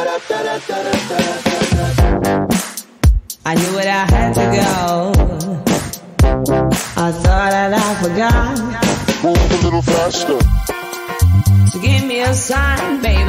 I knew it, I had to go. I thought that I forgot. Move a little faster.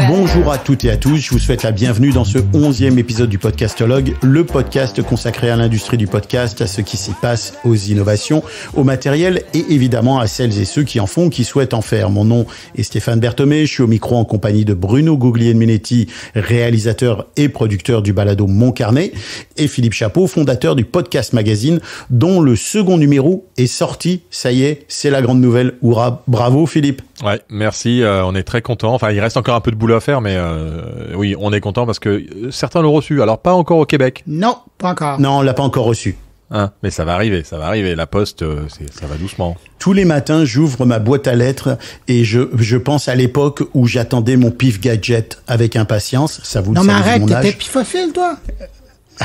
Bonjour à toutes et à tous, je vous souhaite la bienvenue dans ce onzième épisode du podcastologue, le podcast consacré à l'industrie du podcast, à ce qui s'y passe, aux innovations, au matériel et évidemment à celles et ceux qui en font, qui souhaitent en faire. Mon nom est Stéphane Berthomé, je suis au micro en compagnie de Bruno Guglielminetti, réalisateur et producteur du balado Mon Carnet, et Philippe Chapeau, fondateur du Podcast Magazine, dont le second numéro est sorti, ça y est, c'est la grande nouvelle. Hurrah, bravo Philippe Ouais, merci, euh, on est très content. Enfin, il reste encore un peu de boulot à faire, mais euh, oui, on est content parce que euh, certains l'ont reçu. Alors pas encore au Québec. Non, pas encore. Non, on l'a pas encore reçu. Hein, mais ça va arriver, ça va arriver. La poste, euh, ça va doucement. Tous les matins, j'ouvre ma boîte à lettres et je, je pense à l'époque où j'attendais mon pif gadget avec impatience. Ça vous non, mais arrête, t'étais pifophile, toi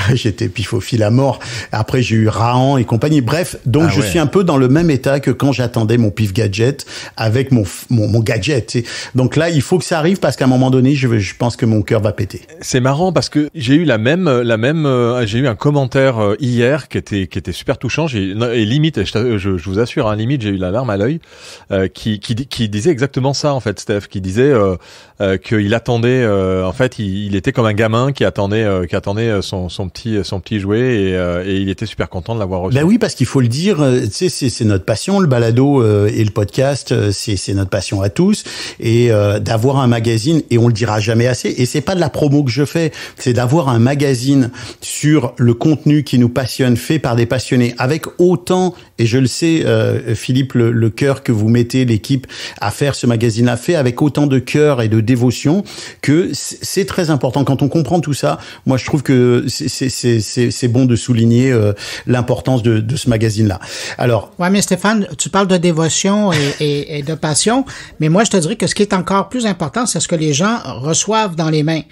J'étais pifophile à mort. Après, j'ai eu Rahan et compagnie. Bref, donc ah je suis un peu dans le même état que quand j'attendais mon pif gadget avec mon, mon, mon gadget. Donc là, il faut que ça arrive parce qu'à un moment donné, je, je pense que mon cœur va péter. C'est marrant parce que j'ai eu la même, la même, euh, j'ai eu un commentaire euh, hier qui était, qui était super touchant. J'ai, et limite, je, je, vous assure, hein, limite, j'ai eu la larme à l'œil, euh, qui, qui, qui disait exactement ça en fait, Steph, qui disait euh, qu'il attendait. Euh, en fait, il, il, était comme un gamin qui attendait, euh, qui attendait son, son, petit, son petit jouet et, et il était super content de l'avoir reçu. Ben oui, parce qu'il faut le dire, c'est notre passion, le balado et le podcast, c'est notre passion à tous. Et d'avoir un magazine, et on le dira jamais assez, et c'est pas de la promo que je fais, c'est d'avoir un magazine sur le contenu qui nous passionne, fait par des passionnés, avec autant, et je le sais, Philippe, le, le cœur que vous mettez, l'équipe, à faire ce magazine, a fait avec autant de cœur et de dévotion que c'est très important. Quand on comprend tout ça, moi je trouve que c'est bon de souligner euh, l'importance de, ce magazine-là. Alors. Ouais, mais Stéphane, tu parles de dévotion et, et, de passion, mais moi je te dirais que ce qui est encore plus important, c'est ce que les gens reçoivent dans les mains.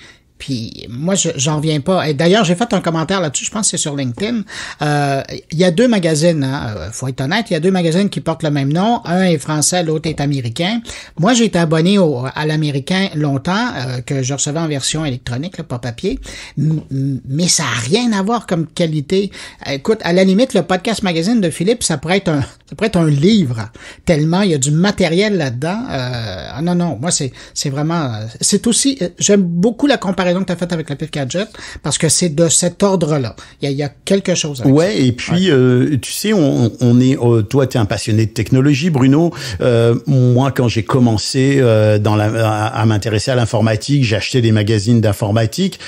Puis moi, j'en viens pas. Et d'ailleurs, j'ai fait un commentaire là-dessus, je pense que c'est sur LinkedIn. Euh, il y a deux magazines, hein, euh, faut être honnête, il y a deux magazines qui portent le même nom. Un est français, l'autre est américain. Moi, j'ai été abonné au, à l'américain longtemps, euh, que je recevais en version électronique, pas papier. Mais ça a rien à voir comme qualité. Écoute, à la limite, le podcast magazine de Philippe, ça pourrait être un, ça pourrait être un livre, tellement il y a du matériel là-dedans. Euh, ah non, non, moi, c'est vraiment... C'est aussi... J'aime beaucoup la comparaison que tu as faite avec le Gadget, parce que c'est de cet ordre-là. Il, y, a quelque chose. Avec ouais, et puis, euh, tu sais, on, est, euh, toi, tu es un passionné de technologie, Bruno. Euh, moi, quand j'ai commencé dans la, à, à m'intéresser à l'informatique, j'ai acheté des magazines d'informatique.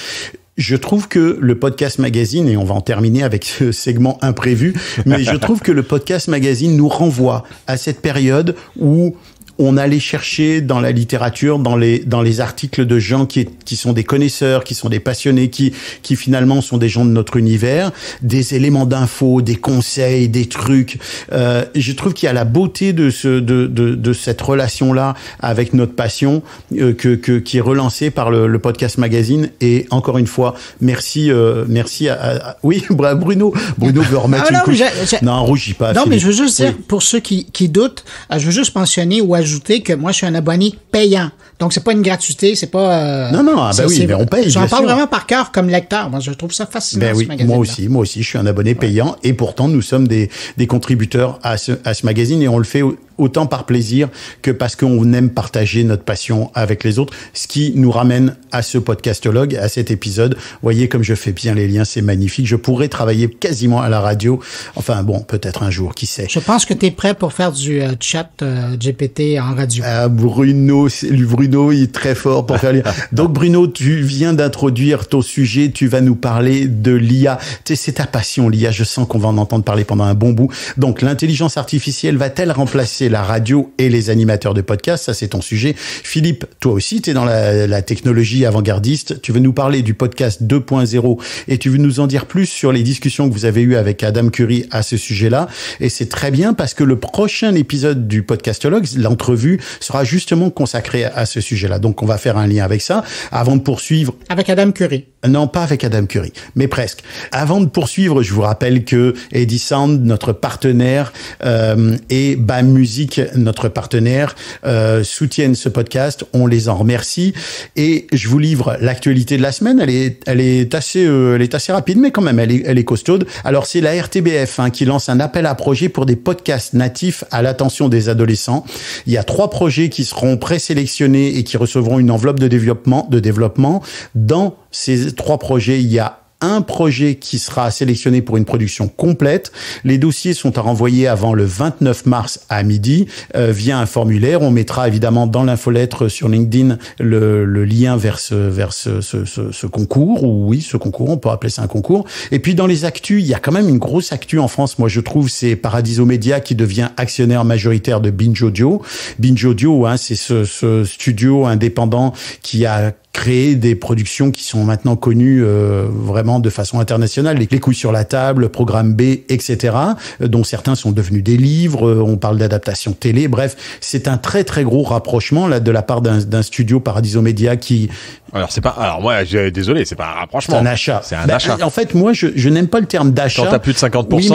Je trouve que le podcast magazine, et on va en terminer avec ce segment imprévu, mais je trouve que le podcast magazine nous renvoie à cette période où on allait chercher dans la littérature, dans les, dans les articles de gens qui, qui sont des connaisseurs, qui sont des passionnés, qui, qui finalement sont des gens de notre univers, des éléments d'infos, des conseils, des trucs. Euh, je trouve qu'il y a la beauté de, ce, de, de, de cette relation-là avec notre passion euh, que, que, qui est relancée par le, podcast magazine. Et encore une fois, merci, euh, merci à, Bruno, Bruno veut remettre ah, une non, couche. Je, rougis pas. Non, mais je veux juste dire, pour ceux qui, qui doutent, je veux juste mentionner ajouter que moi, je suis un abonné payant. Donc, c'est pas une gratuité, c'est pas. Euh, non, non, ah, ben oui, mais on paye. J'en parle vraiment par cœur comme lecteur. Moi, je trouve ça fascinant. Ben oui, moi aussi, moi aussi, je suis un abonné payant et pourtant, nous sommes des, des contributeurs à ce, à ce magazine et on le fait autant par plaisir que parce qu'on aime partager notre passion avec les autres, ce qui nous ramène à ce podcastologue, à cet épisode. Voyez comme je fais bien les liens, c'est magnifique. Je pourrais travailler quasiment à la radio. Enfin bon, peut-être un jour, qui sait. Je pense que tu es prêt pour faire du euh, chat euh, GPT en radio. Ah, Bruno, Bruno Bruno il est très fort pour faire l'IA. Donc Bruno, tu viens d'introduire ton sujet, tu vas nous parler de l'IA. C'est ta passion l'IA, je sens qu'on va en entendre parler pendant un bon bout. Donc l'intelligence artificielle va-t-elle remplacer la radio et les animateurs de podcasts Ça c'est ton sujet. Philippe, toi aussi, tu es dans la, technologie avant-gardiste. Tu veux nous parler du podcast 2.0 et tu veux nous en dire plus sur les discussions que vous avez eues avec Adam Curie à ce sujet-là. Et c'est très bien parce que le prochain épisode du podcastologue, l'entrevue, sera justement consacré à ce ce sujet-là. Donc on va faire un lien avec ça avant de poursuivre. Avec Adam Curie. Non, pas avec Adam Curie, mais presque. Avant de poursuivre, je vous rappelle que Edisound, notre partenaire, euh, et BAM Music, notre partenaire, euh, soutiennent ce podcast. On les en remercie. Et je vous livre l'actualité de la semaine. Elle est, elle est assez, euh, elle est assez rapide, mais quand même, elle est, elle est costaude. Alors c'est la RTBF hein, qui lance un appel à projets pour des podcasts natifs à l'attention des adolescents. Il y a trois projets qui seront présélectionnés et qui recevront une enveloppe de développement, de développement. Dans ces trois projets, il y a un projet qui sera sélectionné pour une production complète. Les dossiers sont à renvoyer avant le 29 mars à midi euh, via un formulaire. On mettra évidemment dans l'infolettre sur LinkedIn le, lien vers ce, vers ce, concours, ou oui, ce concours, on peut appeler ça un concours. Et puis dans les actus, il y a quand même une grosse actu en France. Moi, je trouve c'est Paradiso Media qui devient actionnaire majoritaire de Binge Audio. Binge Audio, hein, c'est ce, ce studio indépendant qui a créer des productions qui sont maintenant connues euh, vraiment de façon internationale. Les couilles sur la table, Programme B, etc., euh, dont certains sont devenus des livres. Euh, on parle d'adaptation télé. Bref, c'est un très très gros rapprochement là de la part d'un studio Paradiso Media qui. Alors c'est pas. Alors moi, désolé, c'est pas un rapprochement. C'est un achat. C'est un bah, achat. En fait, moi, je, je n'aime pas le terme d'achat. Quand t'as plus de 50%, oui,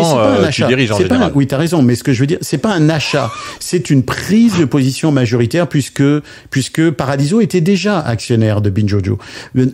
tu diriges en général. oui, t'as raison. Mais ce que je veux dire, c'est pas un achat. C'est une prise de position majoritaire puisque puisque Paradiso était déjà actionnaire de de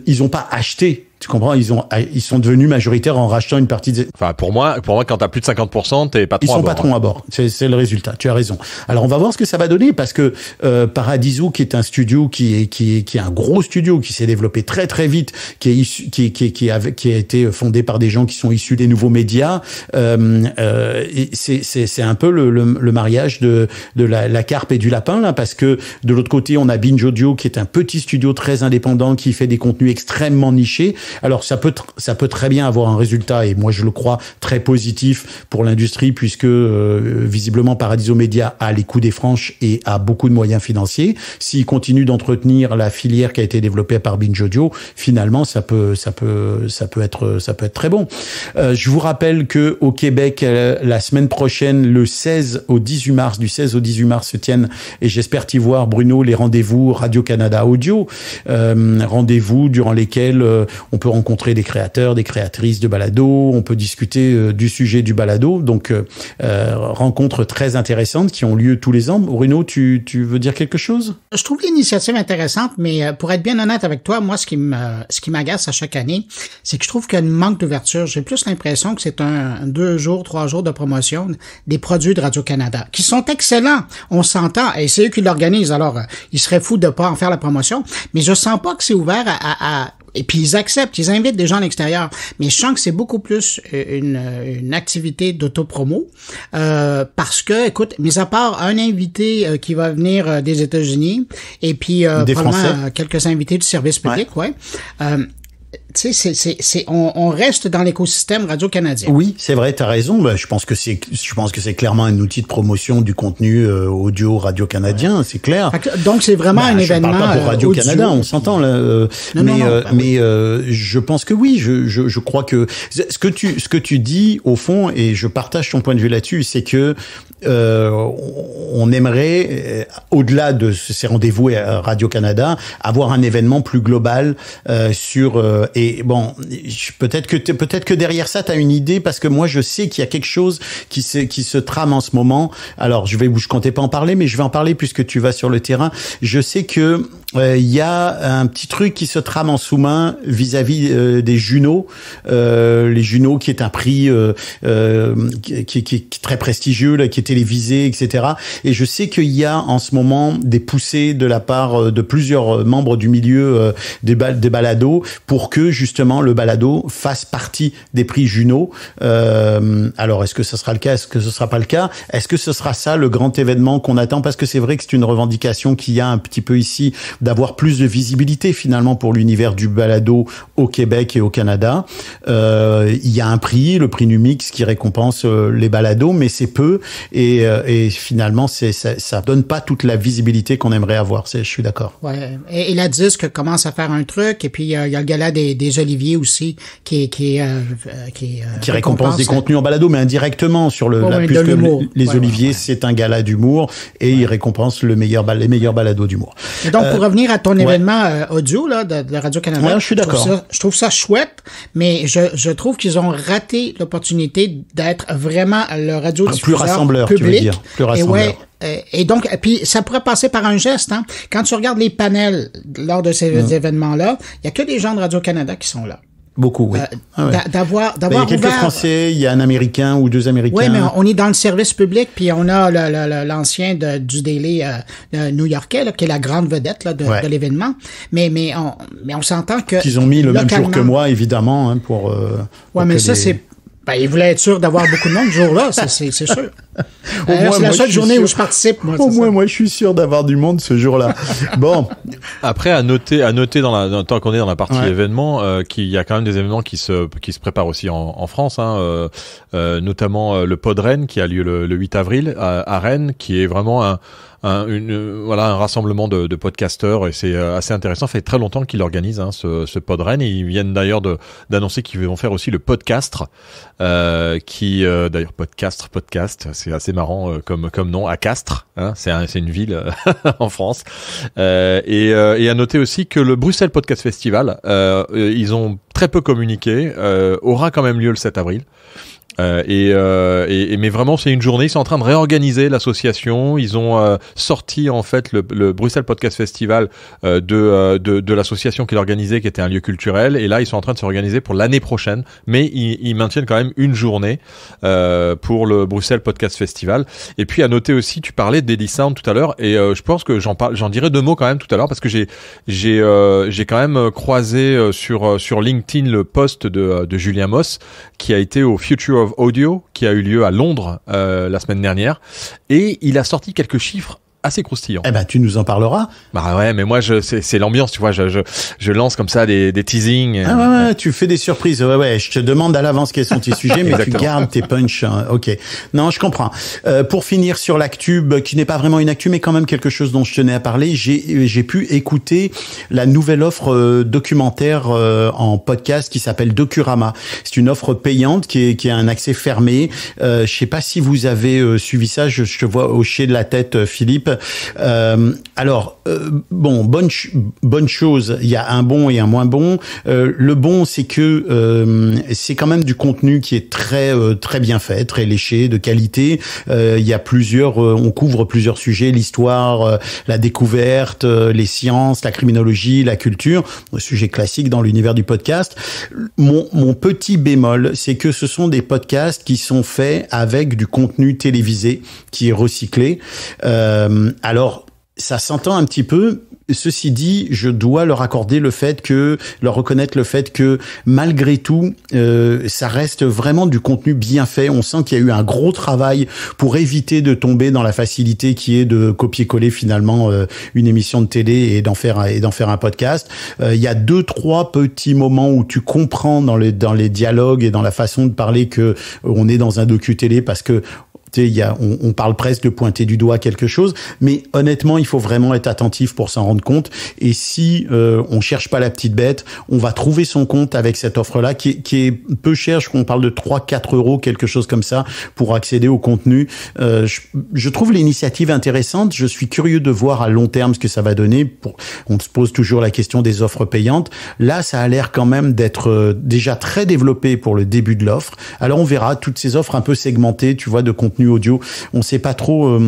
Ils n'ont pas acheté tu comprends Ils ont, ah, ils sont devenus majoritaires en rachetant une partie des. Enfin, pour moi, pour moi, quand t'as plus de 50%, t'es patron. Ils sont à bord, patrons hein. à bord. C'est le résultat. Tu as raison. Alors, on va voir ce que ça va donner parce que euh, Paradiso, qui est un studio qui est qui est, qui est un gros studio qui s'est développé très très vite, qui est qui qui qui, a, qui a été fondé par des gens qui sont issus des nouveaux médias. Euh, euh, c'est c'est un peu le, le, mariage de de la, la carpe et du lapin là parce que de l'autre côté, on a Binge Audio qui est un petit studio très indépendant qui fait des contenus extrêmement nichés alors ça peut ça peut très bien avoir un résultat et moi je le crois très positif pour l'industrie puisque euh, visiblement Paradiso Media a les coups des franches et a beaucoup de moyens financiers. S'il continue d'entretenir la filière qui a été développée par Binge Audio, finalement ça peut ça peut ça peut être ça peut être très bon. Euh, je vous rappelle que au Québec euh, la semaine prochaine le 16 au 18 mars du 16 au 18 mars se tiennent et j'espère t'y voir Bruno les rendez-vous Radio Canada Audio euh, rendez-vous durant lesquels on on peut rencontrer des créateurs, des créatrices de balado, on peut discuter euh, du sujet du balado. Donc, euh, euh, rencontres très intéressantes qui ont lieu tous les ans. Bruno, tu, tu veux dire quelque chose Je trouve l'initiative intéressante, mais euh, pour être bien honnête avec toi, moi, ce qui me, ce qui m'agace à chaque année, c'est que je trouve qu'il manque d'ouverture. J'ai plus l'impression que c'est un deux jours, trois jours de promotion des produits de Radio-Canada, qui sont excellents. On s'entend, et c'est eux qui l'organisent. Alors, il serait fou de pas en faire la promotion, mais je sens pas que c'est ouvert à et puis ils acceptent, ils invitent des gens à l'extérieur. Mais je sens que c'est beaucoup plus euh, une, euh, une activité d'autopromo euh, parce que, écoute, mis à part un invité euh, qui va venir des États-Unis et puis euh, probablement, quelques invités du service public, ouais. ouais tu sais, on, on, reste dans l'écosystème radio-canadien. Oui, c'est vrai, tu as raison. Ben, je pense que c'est, je pense que c'est clairement un outil de promotion du contenu euh, audio radio-canadien, c'est clair. Donc c'est vraiment bah, un événement. pour euh, Radio-Canada, on s'entend euh, mais bah mais je pense que oui, je, je, je, crois que ce que tu ce que tu dis au fond et je partage ton point de vue là-dessus, c'est que on aimerait au-delà de ces rendez-vous à Radio-Canada avoir un événement plus global sur euh, et bon, peut-être que peut-être que derrière ça, tu as une idée parce que moi, je sais qu'il y a quelque chose qui se qui se trame en ce moment. Alors, je vais, je comptais pas en parler, mais je vais en parler puisque tu vas sur le terrain. Je sais que il euh, y a un petit truc qui se trame en sous-main vis-à-vis euh, des Juno, euh, les Juno qui est un prix euh, qui, qui, est très prestigieux, là, qui est télévisé, etc. Et je sais qu'il y a en ce moment des poussées de la part de plusieurs membres du milieu des, des balados pour que justement le balado fasse partie des prix Juno. alors est-ce que ce sera le cas Est-ce que ce sera pas le cas Est-ce que ce sera ça le grand événement qu'on attend Parce que c'est vrai que c'est une revendication qu'il y a un petit peu ici d'avoir plus de visibilité finalement pour l'univers du balado au Québec et au Canada. Euh, il y a un prix, le prix Numix, qui récompense euh, les balados, mais c'est peu euh, et, finalement c'est ça, ça donne pas toute la visibilité qu'on aimerait avoir. Je suis d'accord. Ouais. Et, et, la disque commence à faire un truc et puis il y a, y a le gala des, oliviers aussi qui qui qui, récompense, des contenus en balado, mais indirectement sur le les oliviers, c'est un gala d'humour et il récompense le meilleur les meilleurs balados d'humour. donc revenir à ton événement euh, audio là, de, Radio-Canada. je suis d'accord. Je trouve ça chouette, mais je, je trouve qu'ils ont raté l'opportunité d'être vraiment le radio Plus rassembleur, public. tu veux dire. Et ouais, euh, et donc, puis ça pourrait passer par un geste. Hein. Quand tu regardes les panels lors de ces événements-là, il y a que des gens de Radio-Canada qui sont là. Beaucoup, oui. Euh, ah, d'avoir, d'avoir ben, il y a quelques Français, il y a un Américain ou deux Américains. Oui, mais on est dans le service public, puis on a l'ancien du délai euh, new-yorkais, qui est la grande vedette là, de, l'événement. Mais, mais on, mais on s'entend que... Qu'ils ont mis le même jour que moi, évidemment, hein, pour... Euh, ouais, mais ça, c'est ben, il voulait être sûr d'avoir beaucoup de monde ce jour-là, c'est sûr. Euh, c'est la seule journée où je participe. Moi, Au moins, moi, je suis sûr d'avoir du monde ce jour-là. bon. Après, à noter, à noter dans la, dans, tant qu'on est dans la partie événement, événements, euh, qu'il y a quand même des événements qui se, qui se préparent aussi en, France, hein, euh, notamment le Pod Rennes qui a lieu le, 8 avril à Rennes, qui est vraiment un un, une, voilà, un rassemblement de, de podcasteurs et c'est euh, assez intéressant. Ça fait très longtemps qu'ils organisent hein, ce, ce Podren et ils viennent d'ailleurs d'annoncer qu'ils vont faire aussi le podcast euh, qui euh, d'ailleurs Podcastre, podcast, c'est assez marrant comme comme nom à Castres, hein, c'est une ville en France. et, et à noter aussi que le Bruxelles Podcast Festival, ils ont très peu communiqué, aura quand même lieu le 7 avril. Euh, euh, et, et, mais vraiment, c'est une journée. Ils sont en train de réorganiser l'association. Ils ont euh, sorti en fait le, Bruxelles Podcast Festival de, de, de l'association qu'ils organisaient, qui était un lieu culturel. Et là, ils sont en train de s'organiser pour l'année prochaine. Mais ils, maintiennent quand même une journée pour le Bruxelles Podcast Festival. Et puis à noter aussi, tu parlais des Sound tout à l'heure, et je pense que j'en parle, j'en dirai deux mots quand même tout à l'heure parce que j'ai j'ai j'ai quand même croisé sur sur LinkedIn le post de, de Julien Moss qui a été au Future of Audio qui a eu lieu à Londres euh, la semaine dernière et il a sorti quelques chiffres assez croustillant. Eh ben, tu nous en parleras. Bah ouais, mais moi, je, c'est, c'est l'ambiance, tu vois. Je, je, lance comme ça des, des teasings. Ah euh, ouais, tu fais des surprises. Ouais, ouais. Je te demande à l'avance quels sont tes sujets, mais tu gardes tes punches hein. Ok. Non, je comprends. Euh, pour finir sur l'actu, bah, qui n'est pas vraiment une actu, mais quand même quelque chose dont je tenais à parler, j'ai, pu écouter la nouvelle offre euh, documentaire en podcast qui s'appelle Docurama. C'est une offre payante qui, qui a un accès fermé. je sais pas si vous avez suivi ça. Je, je te vois hocher de la tête, Philippe. Euh, alors, euh, bon, bonne, bonne chose, il y a un bon et un moins bon. Euh, le bon, c'est que c'est quand même du contenu qui est très, très bien fait, très léché, de qualité. Il y a plusieurs, on couvre plusieurs sujets, l'histoire, la découverte, les sciences, la criminologie, la culture, sujet classique dans l'univers du podcast. Mon, petit bémol, c'est que ce sont des podcasts qui sont faits avec du contenu télévisé qui est recyclé. Euh, euh, alors, ça s'entend un petit peu. Ceci dit, je dois leur accorder le fait que, leur reconnaître le fait que malgré tout, euh, ça reste vraiment du contenu bien fait. On sent qu'il y a eu un gros travail pour éviter de tomber dans la facilité qui est de copier-coller finalement euh, une émission de télé et d'en faire et d'en faire un podcast. Il y a deux trois petits moments où tu comprends dans les dans les dialogues et dans la façon de parler que on est dans un docu télé parce que y a, on, parle presque de pointer du doigt quelque chose, mais honnêtement, il faut vraiment être attentif pour s'en rendre compte. Et si euh, on cherche pas la petite bête, on va trouver son compte avec cette offre-là qui, est peu chère. Je qu'on parle de 3-4 euros, quelque chose comme ça, pour accéder au contenu. Euh, je, trouve l'initiative intéressante. Je suis curieux de voir à long terme ce que ça va donner. Pour, on se pose toujours la question des offres payantes. Là, ça a l'air quand même d'être euh, déjà très développé pour le début de l'offre. Alors on verra toutes ces offres un peu segmentées, tu vois, de contenu audio. On ne sait pas trop. Euh,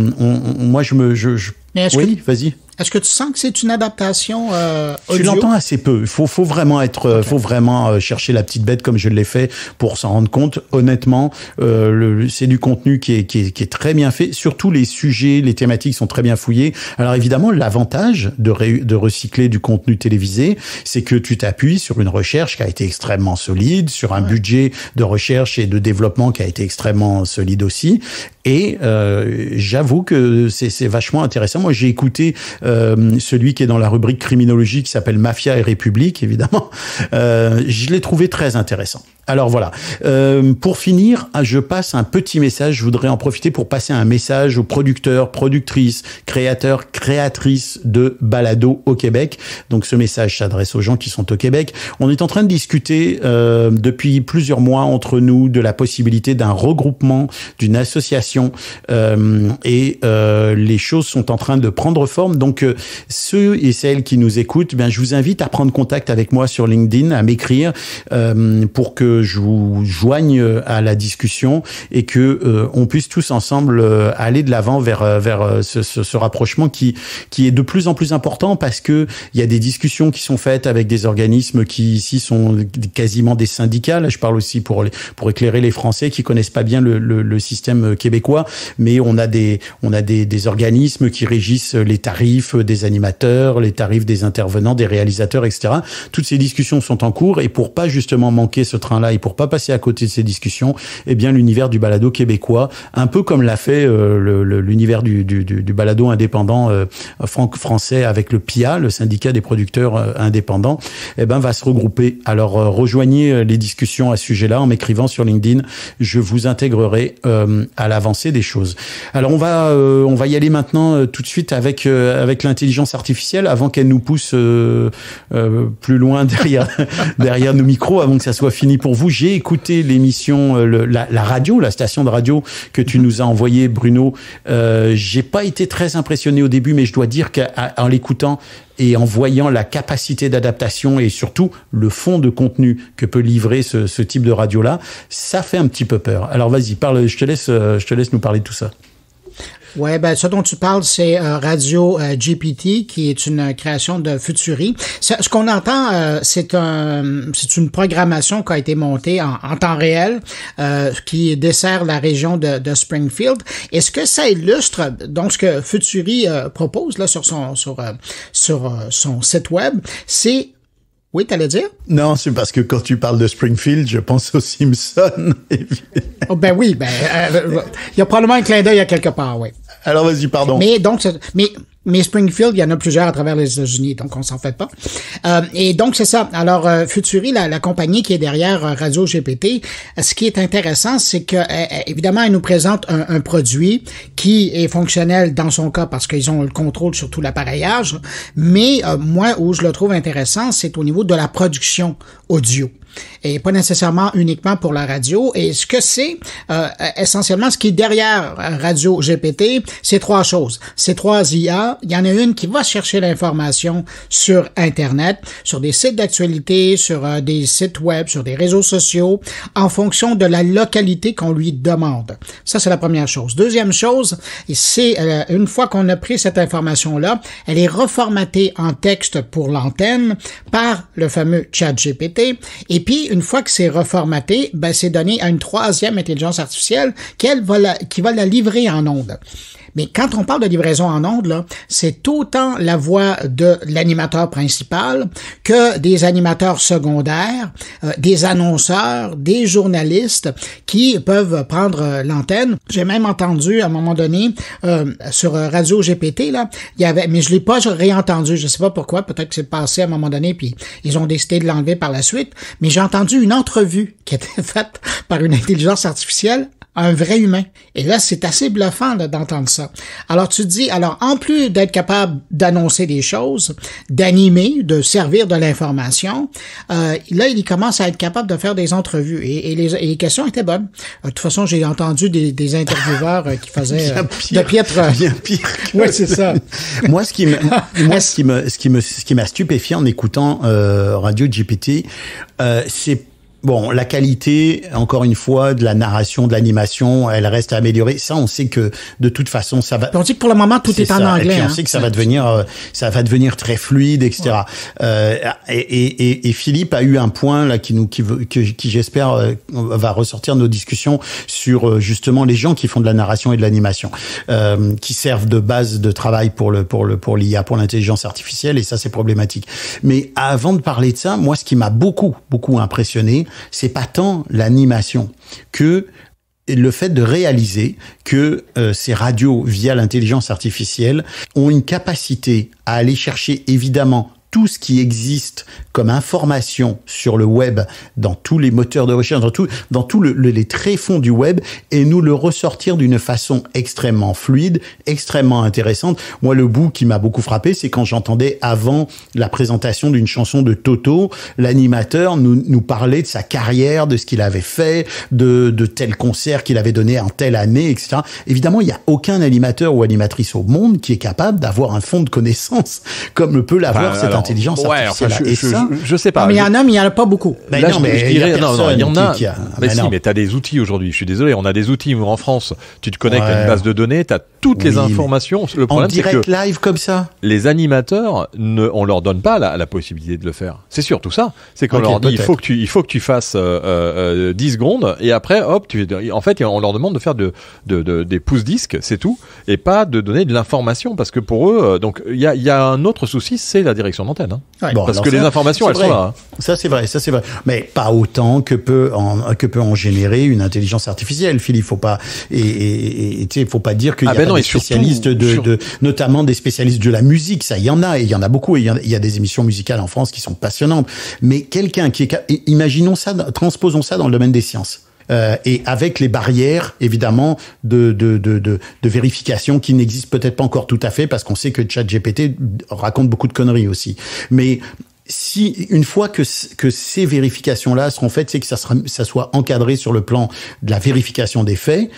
moi, je me, je, oui, vas-y. Est-ce que tu sens que c'est une adaptation euh, audio? Tu l'entends assez peu. Il faut, faut vraiment être, euh, faut vraiment euh, chercher la petite bête comme je l'ai fait pour s'en rendre compte. Honnêtement, euh, c'est du contenu qui est, qui est, qui, est, très bien fait. Surtout les sujets, les thématiques sont très bien fouillées. Alors évidemment, l'avantage de, ré, de recycler du contenu télévisé, c'est que tu t'appuies sur une recherche qui a été extrêmement solide, sur un budget de recherche et de développement qui a été extrêmement solide aussi. Et euh, j'avoue que c'est vachement intéressant. Moi, j'ai écouté. Euh, celui qui est dans la rubrique criminologie qui s'appelle Mafia et République, évidemment. Euh, je l'ai trouvé très intéressant. Alors voilà. Euh, pour finir, ah, je passe un petit message. Je voudrais en profiter pour passer un message aux producteurs, productrices, créateurs, créatrices de balado au Québec. Donc ce message s'adresse aux gens qui sont au Québec. On est en train de discuter euh, depuis plusieurs mois entre nous de la possibilité d'un regroupement, d'une association, euh, et les choses sont en train de prendre forme. Donc ceux et celles qui nous écoutent, ben je vous invite à prendre contact avec moi sur LinkedIn, à m'écrire pour que je vous joigne euh, à la discussion et que euh, on puisse tous ensemble euh, aller de l'avant vers vers ce, ce, ce, rapprochement qui qui est de plus en plus important parce que il y a des discussions qui sont faites avec des organismes qui ici sont quasiment des syndicats. Là, je parle aussi pour les, pour éclairer les Français qui connaissent pas bien le, le, le système québécois, mais on a des on a des, des organismes qui régissent les tarifs des animateurs, les tarifs des intervenants, des réalisateurs, etc. Toutes ces discussions sont en cours et pour pas justement manquer ce train là et pour pas passer à côté de ces discussions, eh bien l'univers du balado québécois, un peu comme l'a fait euh, l'univers du, du, balado indépendant euh, français avec le PIA, le syndicat des producteurs euh, indépendants, eh ben va se regrouper. Alors rejoignez les discussions à ce sujet-là en m'écrivant sur LinkedIn, je vous intégrerai à l'avancée des choses. Alors on va on va y aller maintenant tout de suite avec avec l'intelligence artificielle avant qu'elle nous pousse plus loin derrière derrière nos micros avant que ça soit fini pour pour vous. J'ai écouté l'émission, euh, la, radio, la station de radio que tu nous as envoyée, Bruno. Euh, J'ai pas été très impressionné au début, mais je dois dire qu'en l'écoutant et en voyant la capacité d'adaptation et surtout le fond de contenu que peut livrer ce, type de radio-là, ça fait un petit peu peur. Alors vas-y, parle. Je te laisse, euh, je te laisse nous parler de tout ça. Ouais, ben, ce dont tu parles, c'est euh, Radio euh, GPT, qui est une création de Futuri. Ce qu'on entend, euh, c'est un, c'est une programmation qui a été montée en, temps réel, qui dessert la région de, Springfield. Est-ce que ça illustre donc ce que Futuri propose là sur son sur sur son site web, c'est oui, t'allais dire? Non, c'est parce que quand tu parles de Springfield, je pense aux Simpsons. oh, ben oui, ben, euh, euh, il y a probablement un clin d'œil à quelque part, oui. Alors vas-y, pardon. Mais donc, mais mais Springfield, il y en a plusieurs à travers les États-Unis, donc on s'en fait pas. Euh, et donc c'est ça. Alors euh, Futuri, la, la, compagnie qui est derrière euh, Radio GPT, euh, ce qui est intéressant, c'est que euh, évidemment, elle nous présente un, un, produit qui est fonctionnel dans son cas parce qu'ils ont le contrôle sur tout l'appareillage. Mais moi, où je le trouve intéressant, c'est au niveau de la production audio et pas nécessairement uniquement pour la radio. Et ce que c'est euh, e-, essentiellement ce qui est derrière Radio GPT, c'est trois choses. Ces trois IA, il y en a une qui va chercher l'information sur Internet, sur des sites d'actualité, sur euh, des sites web, sur des réseaux sociaux, en fonction de la localité qu'on lui demande. Ça, c'est la première chose. Deuxième chose, c'est euh, une fois qu'on a pris cette information-là, elle est reformatée en texte pour l'antenne par le fameux chat GPT. Et et puis, une fois que c'est reformaté, ben, c'est donné à une troisième intelligence artificielle va qui va la livrer en ondes. Mais quand on parle de livraison en ondes, c'est autant la voix de l'animateur principal que des animateurs secondaires, euh, des annonceurs, des journalistes qui peuvent prendre euh, l'antenne. J'ai même entendu à un moment donné euh, sur Radio GPT, là, il y avait, mais je l'ai pas réentendu, je sais pas pourquoi, peut-être que c'est passé à un moment donné, puis ils ont décidé de l'enlever par la suite, mais j'ai entendu une entrevue qui était faite par une intelligence artificielle un vrai humain. Et là, c'est assez bluffant d'entendre ça. Alors tu te dis, alors en plus d'être capable d'annoncer des choses, d'animer, de servir de l'information, euh, là, il commence à être capable de faire des entrevues. Et, les, les, questions étaient bonnes. Euh, de toute façon, j'ai entendu des, des intervieweurs euh, qui faisaient euh, de piètre. oui, c'est ça. moi, ce qui me, moi, ce qui me, ce qui me, ce qui m'a stupéfié en écoutant Radio GPT, c'est Bon, la qualité, encore une fois, de la narration, de l'animation, elle reste à améliorer. Ça, on sait que de toute façon, ça va. on sait que pour le moment, tout est, en anglais. Et puis, on hein. sait que ça va devenir, euh, ça va devenir très fluide, etc. Euh, et, et, Philippe a eu un point là qui nous, qui, qui, qui j'espère euh, va ressortir nos discussions sur justement les gens qui font de la narration et de l'animation, qui servent de base de travail pour le, pour le, pour l'IA, pour l'intelligence artificielle. Et ça, c'est problématique. Mais avant de parler de ça, moi, ce qui m'a beaucoup, beaucoup impressionné, c'est pas tant l'animation que le fait de réaliser que euh, ces radios, via l'intelligence artificielle, ont une capacité à aller chercher évidemment tout ce qui existe comme information sur le web, dans tous les moteurs de recherche, dans tout, dans tous le, les tréfonds du web, et nous le ressortir d'une façon extrêmement fluide, extrêmement intéressante. Moi, le bout qui m'a beaucoup frappé, c'est quand j'entendais avant la présentation d'une chanson de Toto, l'animateur nous, nous parlait de sa carrière, de ce qu'il avait fait, de, de tel concert qu'il avait donné en telle année, etc. Évidemment, il n'y a aucun animateur ou animatrice au monde qui est capable d'avoir un fond de connaissances comme le peut l'avoir intelligence. je, sais pas. mais il y en a, mais il n'y en a pas beaucoup. Bah, non, mais il y, en a. Mais si, mais as des outils aujourd'hui. Je suis désolé, on a des outils où en France, tu te connectes à une base de données, tu as toutes les informations. Le problème, c'est que live comme ça. Les animateurs, ne, on leur donne pas la, possibilité de le faire. C'est sûr, tout ça. C'est qu'on leur dit, il faut que tu, il faut que tu fasses 10 euh, euh, euh, secondes et après, hop, tu, en fait, on leur demande de faire de, des pouces disques, c'est tout, et pas de donner de l'information parce que pour eux, donc il y a un autre souci, c'est la direction Hein. bon, parce que les informations, elles sont là. Hein. Ça, c'est vrai, ça, c'est vrai. Mais pas autant que peut en, que peut en générer une intelligence artificielle, Philippe. Faut pas, et, et, et faut pas dire qu'il y ah a ben des spécialistes de, de, notamment des spécialistes de la musique. Ça, il y en a, et il y en a beaucoup. Il y, y, a des émissions musicales en France qui sont passionnantes. Mais quelqu'un qui est, imaginons ça, transposons ça dans le domaine des sciences. Euh, et avec les barrières évidemment de, de, de, de, vérification qui n'existent peut-être pas encore tout à fait parce qu'on sait que ChatGPT raconte beaucoup de conneries aussi. Mais si une fois que, que ces vérifications là seront faites, c'est que ça, ça soit encadré sur le plan de la vérification des faits,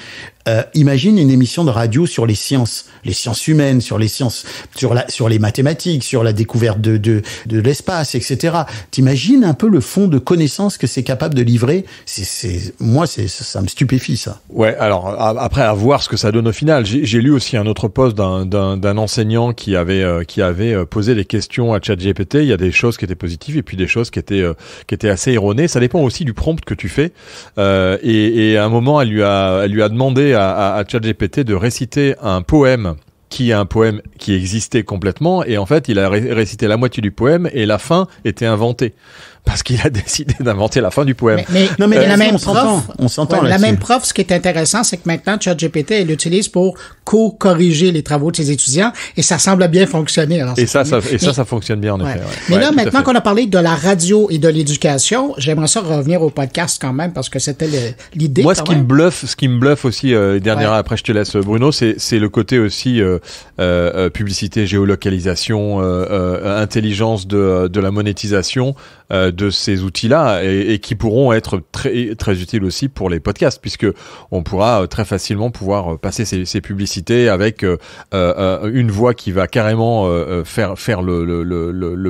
euh, imagine une émission de radio sur les sciences, les sciences humaines, sur les sciences, sur la, sur les mathématiques, sur la découverte de de, de l'espace, etc. T'imagines un peu le fond de connaissances que c'est capable de livrer C'est moi c'est ça, me stupéfie ça. Ouais, alors après à voir ce que ça donne au final. J'ai lu aussi un autre poste d'un d'un enseignant qui avait euh, qui avait euh, posé des questions à ChatGPT. Il y a des choses qui étaient positives et puis des choses qui étaient qui étaient assez erronées. Ça dépend aussi du prompt que tu fais. et, et à un moment, elle lui a elle lui a demandé à, à, de réciter un poème qui est un poème qui existait complètement, et en fait, il a récité la moitié du poème, et la fin était inventée parce qu'il a décidé d'inventer la fin du poème. Mais, non, mais la même on s'entend. On s'entend La même prof, ce qui est intéressant, c'est que maintenant, ChatGPT, elle l'utilise pour co-corriger les travaux de ses étudiants et ça semble bien fonctionner. et ça, ça, et ça, ça fonctionne bien, en effet. Mais là, maintenant qu'on a parlé de la radio et de l'éducation, j'aimerais ça revenir au podcast quand même parce que c'était l'idée. Moi, ce qui me bluffe, ce qui me bluffe aussi, euh, dernière, après je te laisse, Bruno, c'est le côté aussi euh, euh, publicité, géolocalisation, intelligence de, de la monétisation de ces outils-là et, qui pourront être très, très utiles aussi pour les podcasts, puisque on pourra euh, très facilement pouvoir euh, passer ces, publicités avec euh, une voix qui va carrément faire, faire le,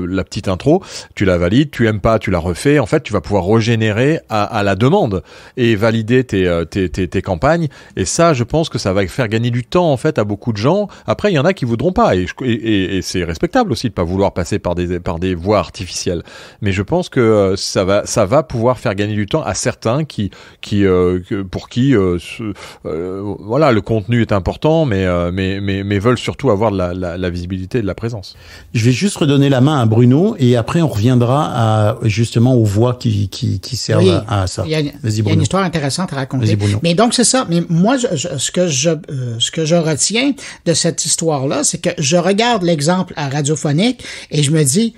la petite intro. Tu la valides, tu aimes pas, tu la refais. En fait, tu vas pouvoir régénérer à, la demande et valider tes, tes, campagnes. Et ça, je pense que ça va faire gagner du temps en fait à beaucoup de gens. Après, il y en a qui voudront pas et, et, c'est respectable aussi de pas vouloir passer par des par des voies artificielles. Mais je pense que euh, ça va, ça va pouvoir faire gagner du temps à certains qui, qui, euh, pour qui, euh, voilà, le contenu est important, mais, mais, mais, mais veulent surtout avoir de la, visibilité et de la présence. Je vais juste redonner la main à Bruno et après on reviendra à, justement aux voix qui, qui, servent à, ça. Il y, a une histoire intéressante à raconter. Mais donc c'est ça. Mais moi, ce que je ce que je retiens de cette histoire là, c'est que je regarde l'exemple à radiophonique et je me dis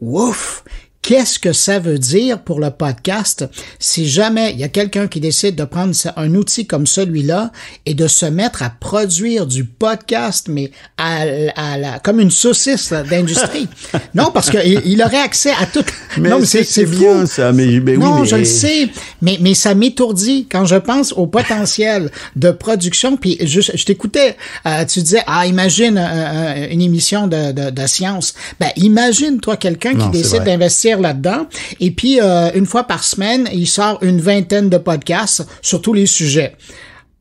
ouf, qu'est-ce que ça veut dire pour le podcast si jamais il y a quelqu'un qui décide de prendre un outil comme celui-là et de se mettre à produire du podcast, mais à, à la, comme une saucisse d'industrie. non, parce qu'il il aurait accès à tout. Mais c'est bien ça. Mais, mais non, je le sais, mais, mais ça m'étourdit quand je pense au potentiel de production. Puis je, je t'écoutais, euh, tu disais, ah, imagine euh, euh, une émission de, de, de science. Ben, imagine, toi, quelqu'un qui décide d'investir là-dedans. Et puis, euh, une fois par semaine, il sort une vingtaine de podcasts sur tous les sujets.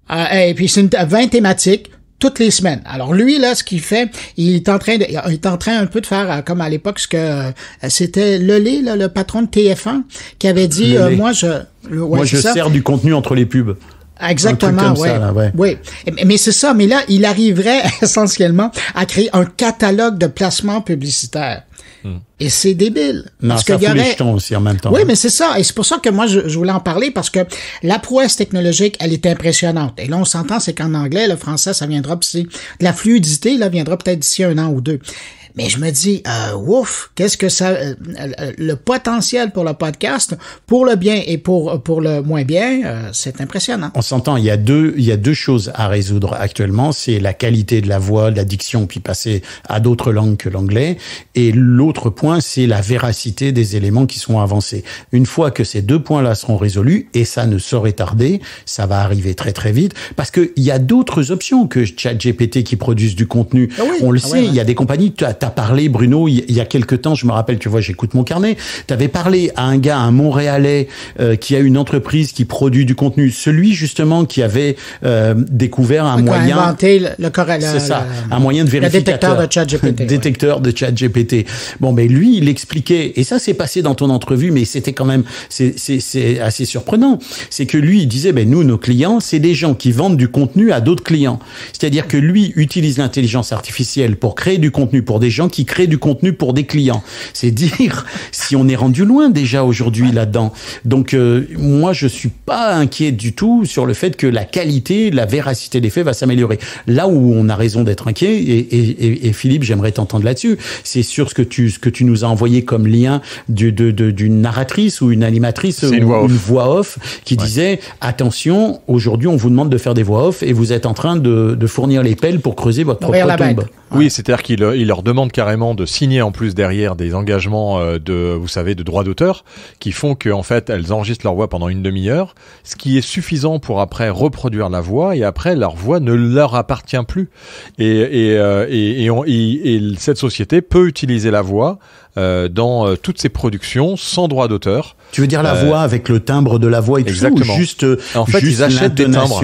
Euh, et puis, c'est 20 thématiques toutes les semaines. Alors lui là, ce qu'il fait, il est en train de, il est en train un peu de faire euh, comme à l'époque ce que euh, c'était Lelé, là, le patron de TF1, qui avait dit moi je, moi je sers du contenu entre les pubs. Exactement, ouais. oui. Mais c'est ça, mais là, il arriverait essentiellement à créer un catalogue de placements publicitaires. Et c'est débile. Ah, parce y aussi en Oui, hein. mais c'est ça. Et c'est pour ça que moi, je, voulais en parler parce que la prouesse technologique, elle est impressionnante. Et là, on s'entend, c'est qu'en anglais, le français, ça viendra, de la fluidité, là, viendra peut-être d'ici un an ou deux. Mais je me dis, euh, ouf, qu'est-ce que ça, euh, euh, le potentiel pour le podcast, pour le bien et pour euh, pour le moins bien, c'est impressionnant. On s'entend, il y a deux il y a deux choses à résoudre actuellement, c'est la qualité de la voix, de la diction, puis passer à d'autres langues que l'anglais, et l'autre point, c'est la véracité des éléments qui sont avancés. Une fois que ces deux points-là seront résolus, et ça ne saurait tarder, ça va arriver très très vite, parce que il y a d'autres options que ChatGPT qui produisent du contenu. Ah on le ah sait, il y a des compagnies t'as parlé, Bruno, il y, a quelques temps, je me rappelle, tu vois, j'écoute mon carnet, tu avais parlé à un gars, un Montréalais, euh, qui a une entreprise qui produit du contenu. Celui, justement, qui avait euh, découvert un moyen... le, le C'est ça, un moyen de vérifier détecteur de chat GPT. détecteur de chat Bon, mais ben, lui, il expliquait, et ça s'est passé dans ton entrevue, mais c'était quand même... C'est assez surprenant. C'est que lui, il disait, ben, nous, nos clients, c'est des gens qui vendent du contenu à d'autres clients. C'est-à-dire que lui utilise l'intelligence artificielle pour créer du contenu pour des gens qui créent du contenu pour des clients. C'est dire si on est rendu loin déjà aujourd'hui là-dedans. Donc euh, moi, je suis pas inquiet du tout sur le fait que la qualité, la véracité des faits va s'améliorer. Là où on a raison d'être inquiet, et, Philippe, j'aimerais t'entendre là-dessus, c'est sur ce que tu ce que tu nous as envoyé comme lien d'une de, narratrice ou une animatrice, ou, voix une voix off, qui disait attention, aujourd'hui, on vous demande de faire des voix off et vous êtes en train de, de fournir les pelles pour creuser votre propre tombe. Oui, c'est-à-dire qu'il leur demande carrément de signer en plus derrière des engagements euh, de, vous savez, de droits d'auteur, qui font qu'en en fait elles enregistrent leur voix pendant une demi-heure, ce qui est suffisant pour après reproduire la voix et après leur voix ne leur appartient plus. Et, euh, cette société peut utiliser la voix euh, dans toutes ses productions sans droit d'auteur. Tu veux dire la voix avec le timbre de la voix et tout exactement. Ou juste en fait ils achètent des timbres.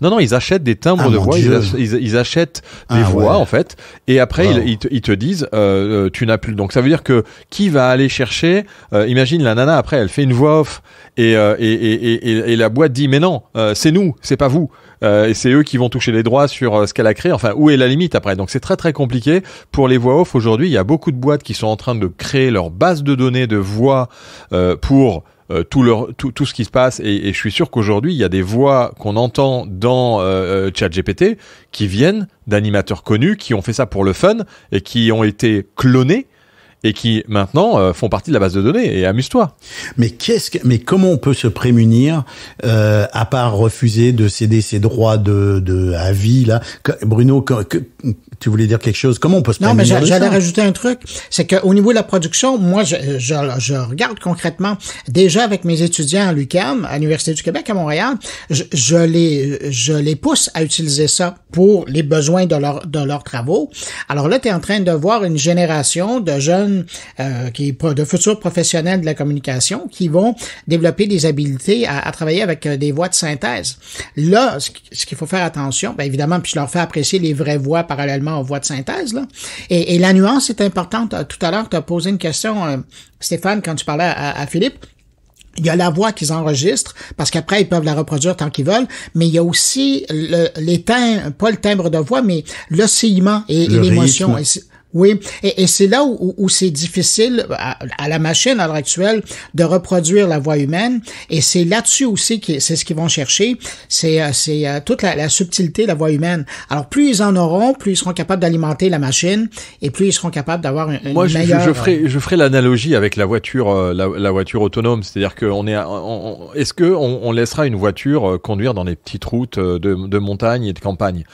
Non, non, ils achètent des timbres ah, de voix, ils, achètent ah, des voix en fait, et après ils, te, disent euh, euh, tu n'as plus. Donc ça veut dire que qui va aller chercher euh, Imagine la nana après, elle fait une voix off et, euh, et, et, et la boîte dit mais non, c'est nous, c'est pas vous. et c'est eux qui vont toucher les droits sur ce qu'elle a créé. Enfin, où est la limite après Donc c'est très très compliqué pour les voix off aujourd'hui. Il y a beaucoup de boîtes qui sont en train de créer leur base de données de voix pour euh, tout, leur, tout, tout, ce qui se passe. Et, et je suis sûr qu'aujourd'hui, il y a des voix qu'on entend dans euh, euh, ChatGPT qui viennent d'animateurs connus, qui ont fait ça pour le fun et qui ont été clonés et qui maintenant font partie de la base de données. Et amuse-toi. Mais qu'est-ce que, mais comment on peut se prémunir à part refuser de céder ses droits de, de à vie là, Bruno, que, vous voulez dire quelque chose Comment on peut se Non, mais j'allais rajouter un truc, c'est qu'au niveau de la production, moi, je, je, regarde concrètement déjà avec mes étudiants à l'UQAM, à l'Université du Québec à Montréal, je, je, les je les pousse à utiliser ça pour les besoins de leur de leurs travaux. Alors là, tu es en train de voir une génération de jeunes euh, qui de futurs professionnels de la communication qui vont développer des habiletés à, à travailler avec euh, des voix de synthèse. Là, ce qu'il faut faire attention, bien évidemment, puis je leur fais apprécier les vraies voix parallèlement en voix de synthèse. Et, la nuance est importante. Euh, tout à l'heure, tu as posé une question, euh, Stéphane, quand tu parlais à, Philippe. Il y a la voix qu'ils enregistrent parce qu'après ils peuvent la reproduire tant qu'ils veulent, mais il y a aussi le, les timbres, pas le timbre de voix, mais l'oscillement et, l'émotion. Oui, et, et c'est là où, où c'est difficile à, la machine à l'heure actuelle de reproduire la voix humaine, et c'est là-dessus aussi que c'est ce qu'ils vont chercher, c'est euh, euh, toute la, subtilité de la voix humaine. Alors plus ils en auront, plus ils seront capables d'alimenter la machine, et plus ils seront capables d'avoir une, meilleure... Moi, je, je, ferai, je ferai l'analogie avec la voiture, euh, la, voiture autonome, c'est-à-dire qu'on est, est-ce que on, laissera une voiture conduire dans les petites routes de, de montagne et de campagne?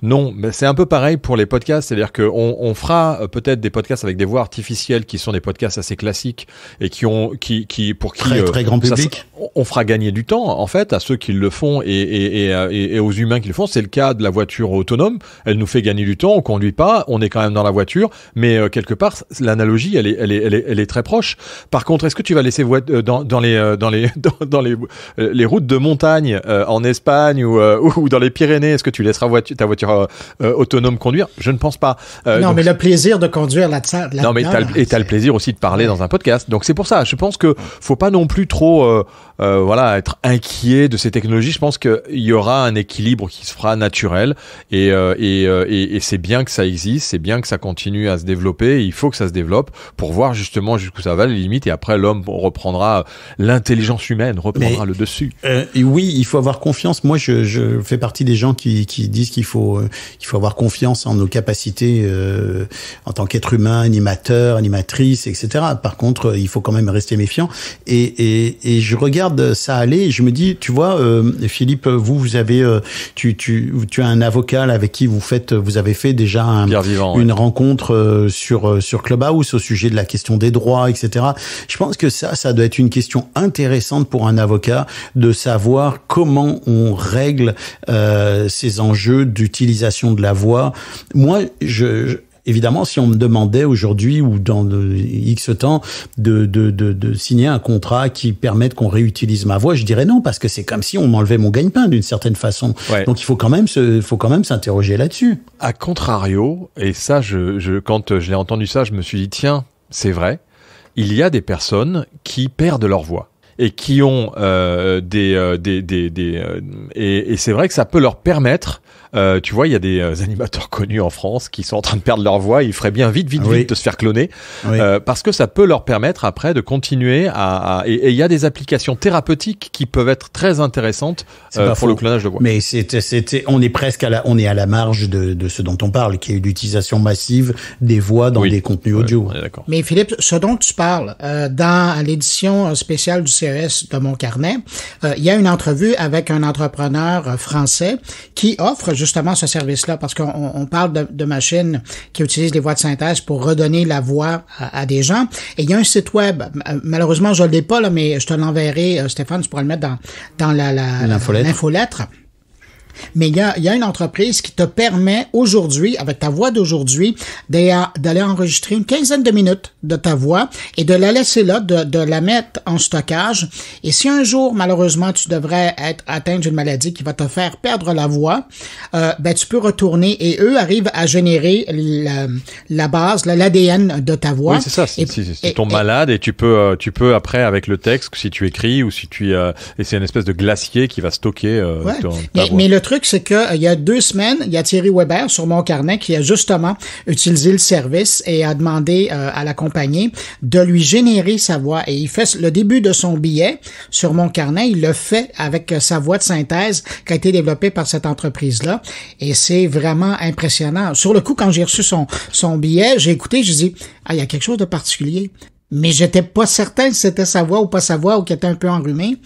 Non, mais c'est un peu pareil pour les podcasts, c'est-à-dire qu'on on fera euh, peut-être des podcasts avec des voix artificielles qui sont des podcasts assez classiques et qui ont, qui, pour qui très, euh, très grand public. on fera gagner du temps en fait à ceux qui le font et, aux humains qui le font. C'est le cas de la voiture autonome, elle nous fait gagner du temps, on conduit pas, on est quand même dans la voiture, mais euh, quelque part l'analogie elle est, elle est, très proche. Par contre, est-ce que tu vas laisser dans, dans les, dans les, dans, les, routes de montagne en Espagne ou, dans les Pyrénées, est-ce que tu laisseras voiture, ta voiture euh, euh, autonome conduire Je ne pense pas. Euh, non, mais le plaisir de conduire la dedans non, mais et le plaisir aussi de parler dans un podcast. Donc c'est pour ça. Je pense que faut pas non plus trop euh, voilà, être inquiet de ces technologies. Je pense qu'il y aura un équilibre qui se fera naturel et, euh, euh, et, et, c'est bien que ça existe, c'est bien que ça continue à se développer. il faut que ça se développe pour voir justement jusqu'où ça va les limites et après l'homme reprendra l'intelligence humaine reprendra le dessus. oui, il faut avoir confiance. Moi, je, je fais partie des gens qui, qui disent qu'il faut qu'il faut avoir confiance en nos capacités en tant qu'être humain, animateur, animatrice, etc. Par contre, il faut quand même rester méfiant. Et, et, et je regarde ça aller, je me dis, tu vois, euh, Philippe, vous, vous avez, euh, tu, tu, tu as un avocat avec qui vous faites, vous avez fait déjà une rencontre euh, sur sur Clubhouse au sujet de la question des droits, etc. Je pense que ça, ça doit être une question intéressante pour un avocat de savoir comment on règle ces enjeux d'utilisation de la voix. Moi, je Évidemment, si on me demandait aujourd'hui ou dans X temps de, signer un contrat qui permette qu'on réutilise ma voix, je dirais non, parce que c'est comme si on m'enlevait mon gagne-pain d'une certaine façon. Donc il faut quand même se, faut quand même s'interroger là-dessus. À contrario, et ça, je, quand euh, je l'ai entendu ça, je me suis dit, tiens, c'est vrai, il y a des personnes qui perdent leur voix et qui ont euh, euh, des, des, des, et, et c'est vrai que ça peut leur permettre euh, tu vois, il y a des euh, animateurs connus en France qui sont en train de perdre leur voix. Ils feraient bien vite, vite, ah vite de se faire cloner euh, parce que ça peut leur permettre après de continuer à. et il y a des applications thérapeutiques qui peuvent être très intéressantes pour le clonage de voix. Mais c'était, on est presque à la, on est à la marge de, de ce dont on parle, qui est l'utilisation massive des voix dans des contenus audio. Mais Philippe, ce dont tu parles dans l'édition spéciale du CES de mon carnet, il y a une entrevue avec un entrepreneur français qui offre justement ce service-là, parce qu'on parle de, machines qui utilisent les voix de synthèse pour redonner la voix à, des gens. Et il y a un site web, malheureusement je ne l'ai pas, là, mais je te l'enverrai, euh, Stéphane, tu pourras le mettre dans, dans la, la, l'infolettre mais il y a, y a, une entreprise qui te permet aujourd'hui, avec ta voix d'aujourd'hui, euh, d'aller enregistrer une quinzaine de minutes de ta voix et de la laisser là, de, de, la mettre en stockage. Et si un jour, malheureusement, tu devrais être atteint d'une maladie qui va te faire perdre la voix, euh, ben, tu peux retourner et eux arrivent à générer la, la base, l'ADN de ta voix. Oui, c'est ça. Si, tu si, tombes malade et tu peux, euh, tu peux après, avec le texte, si tu écris ou si tu... et c'est une espèce de glacier qui va stocker ta voix truc, c'est que euh, il y a deux semaines, il y a Thierry Weber sur mon carnet qui a justement utilisé le service et a demandé euh, à la compagnie de lui générer sa voix. Et il fait le début de son billet sur mon carnet, il le fait avec euh, sa voix de synthèse qui a été développée par cette entreprise-là. Et c'est vraiment impressionnant. Sur le coup, quand j'ai reçu son, son billet, j'ai écouté, j'ai dit, ah, il y a quelque chose de particulier mais j'étais pas certain si c'était sa voix ou pas sa voix ou qu'elle était un peu enrhumée.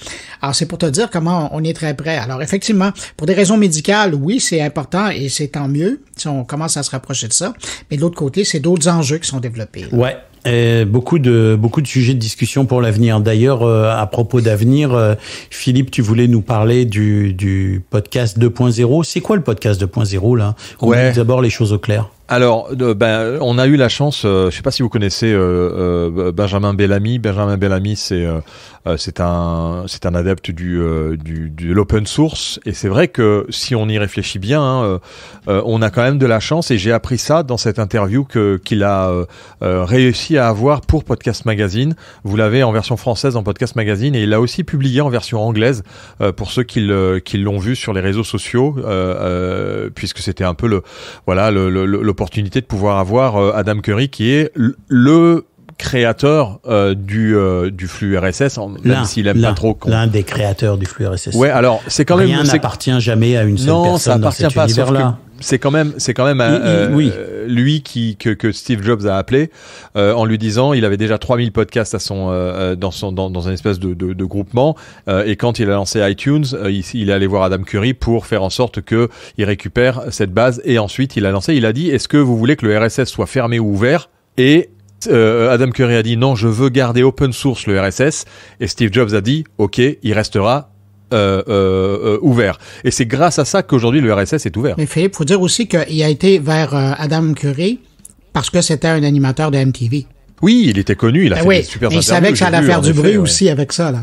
Alors c'est pour te dire comment on est très près. Alors effectivement, pour des raisons médicales, oui, c'est important et c'est tant mieux si on commence à se rapprocher de ça. Mais de l'autre côté, c'est d'autres enjeux qui sont développés. Ouais, euh, beaucoup de beaucoup de sujets de discussion pour l'avenir. D'ailleurs, euh, à propos d'avenir, euh, Philippe, tu voulais nous parler du, du podcast 2.0. C'est quoi le podcast 2.0 là On d'abord les choses au clair. Alors, ben, on a eu la chance, euh, je ne sais pas si vous connaissez euh, euh, Benjamin Bellamy. Benjamin Bellamy, c'est c'est un, c'est un adepte du, de l'open source. Et c'est vrai que si on y réfléchit bien, hein, on a quand même de la chance. Et j'ai appris ça dans cette interview que, qu'il a réussi à avoir pour Podcast Magazine. Vous l'avez en version française en Podcast Magazine. Et il l'a aussi publié en version anglaise pour ceux qui, l'ont vu sur les réseaux sociaux, puisque c'était un peu le, voilà, le l'opportunité de pouvoir avoir euh, Adam Curry qui est le créateur euh, du, euh, du flux RSS, même s'il aime pas trop. L'un des créateurs du flux RSS. Ouais, alors c'est quand même. Rien n'appartient jamais à une seule personne ça dans cet univers-là c'est quand même, c'est quand même euh, euh, lui qui que, Steve Jobs a appelé euh, en lui disant, il avait déjà 3000 podcasts dans un espèce de, groupement et quand il a lancé iTunes, il, est allé voir Adam Curry pour faire en sorte que il récupère cette base et ensuite il a lancé, il a dit, est-ce que vous voulez que le RSS soit fermé ou ouvert et Adam Curry a dit non, je veux garder open source le RSS. Et Steve Jobs a dit ok, il restera euh, euh, euh, ouvert. Et c'est grâce à ça qu'aujourd'hui le RSS est ouvert. Mais Philippe, faut dire aussi qu'il a été vers Adam Curie parce que c'était un animateur de MTV. Oui, il était connu, il a ben fait des super Il savait que ça allait faire du bruit aussi avec ça. Là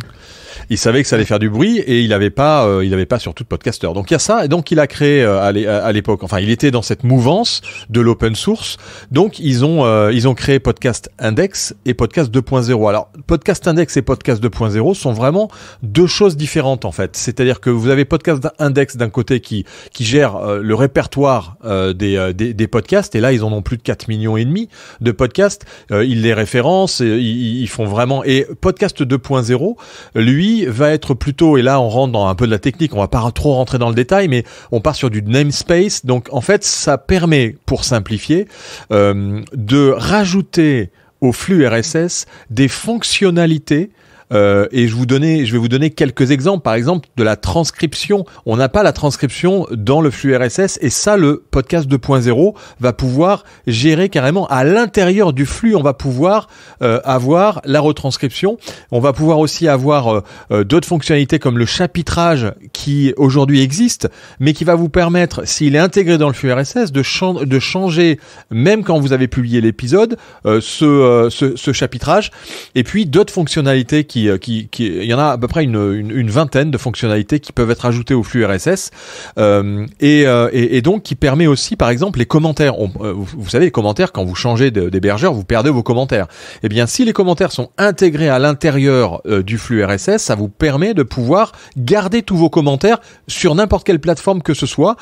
il savait que ça allait faire du bruit et il n'avait pas, euh, il avait pas surtout de podcasteur. Donc il y a ça. Et donc il a créé euh, à l'époque, enfin il était dans cette mouvance de l'open source. Donc ils ont, euh, ils ont créé Podcast Index et Podcast 2.0. Alors Podcast Index et Podcast 2.0 sont vraiment deux choses différentes en fait. C'est-à-dire que vous avez Podcast Index d'un côté qui, qui gère le répertoire des, des, des, podcasts et là ils en ont plus de 4 millions et demi de podcasts. ils les référencent, ils, ils font vraiment. Et Podcast 2.0, lui va être plutôt, et là on rentre dans un peu de la technique, on va pas trop rentrer dans le détail, mais on part sur du namespace. Donc en fait, ça permet, pour simplifier, euh, de rajouter au flux RSS des fonctionnalités euh, et je, vous je vais vous donner quelques exemples. Par exemple, de la transcription. On n'a pas la transcription dans le flux RSS et ça, le podcast 2.0 va pouvoir gérer carrément à l'intérieur du flux. On va pouvoir euh, avoir la retranscription. On va pouvoir aussi avoir euh, d'autres fonctionnalités comme le chapitrage qui aujourd'hui existe, mais qui va vous permettre, s'il est intégré dans le flux RSS, de, de changer, même quand vous avez publié l'épisode, ce, ce, ce chapitrage. Et puis d'autres fonctionnalités qui euh, il y en a à peu près une, vingtaine de fonctionnalités qui peuvent être ajoutées au flux RSS euh, euh, et, donc qui permet aussi, par exemple, les commentaires. vous, savez, les commentaires quand vous changez d'hébergeur, vous perdez vos commentaires. Eh bien, si les commentaires sont intégrés à l'intérieur du flux RSS, ça vous permet de pouvoir garder tous vos commentaires sur n'importe quelle plateforme que ce soit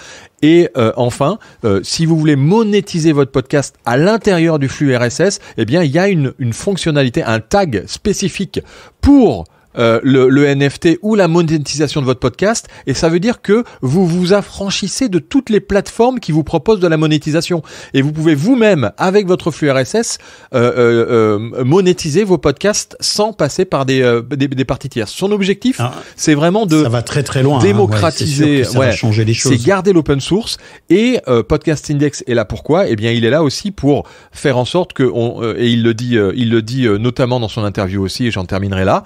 et euh, enfin, euh, si vous voulez monétiser votre podcast à l'intérieur du flux RSS, eh bien, il y a une fonctionnalité, un tag spécifique pour euh, le, le, NFT ou la monétisation de votre podcast. Et ça veut dire que vous vous affranchissez de toutes les plateformes qui vous proposent de la monétisation. Et vous pouvez vous-même, avec votre flux RSS, euh, euh, euh, monétiser vos podcasts sans passer par des, des, des, parties tierces. Son objectif, ah, c'est vraiment de très, très loin, hein. démocratiser, ouais, changer C'est garder l'open source et Podcast Index est là pourquoi et eh bien, il est là aussi pour faire en sorte que on, et il le dit, il le dit notamment dans son interview aussi, et j'en terminerai là.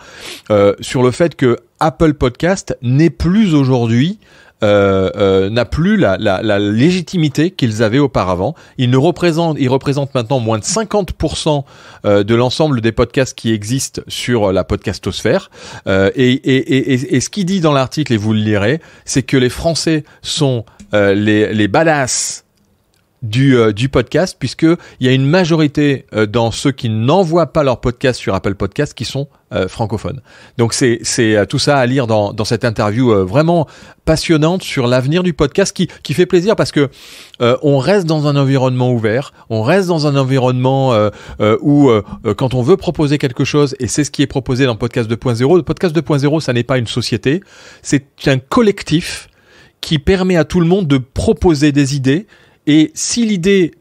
Euh, sur le fait que Apple Podcast n'est plus aujourd'hui euh, euh, n'a plus la, la, légitimité qu'ils avaient auparavant. Ils ne représentent, ils représentent maintenant moins de 50% de l'ensemble des podcasts qui existent sur la podcastosphère. Et, et, et, et, ce qui dit dans l'article, et vous le lirez, c'est que les Français sont les, les du, euh, du podcast, puisque il y a une majorité euh, dans ceux qui n'envoient pas leur podcast sur Apple Podcast qui sont euh, francophones. Donc c'est, c'est tout ça à lire dans, dans cette interview vraiment passionnante sur l'avenir du podcast qui, qui fait plaisir parce que on reste dans un environnement ouvert, on reste dans un environnement où quand on veut proposer quelque chose, et c'est ce qui est proposé dans Podcast 2.0, le Podcast 2.0, ça n'est pas une société, c'est un collectif qui permet à tout le monde de proposer des idées et si l'idée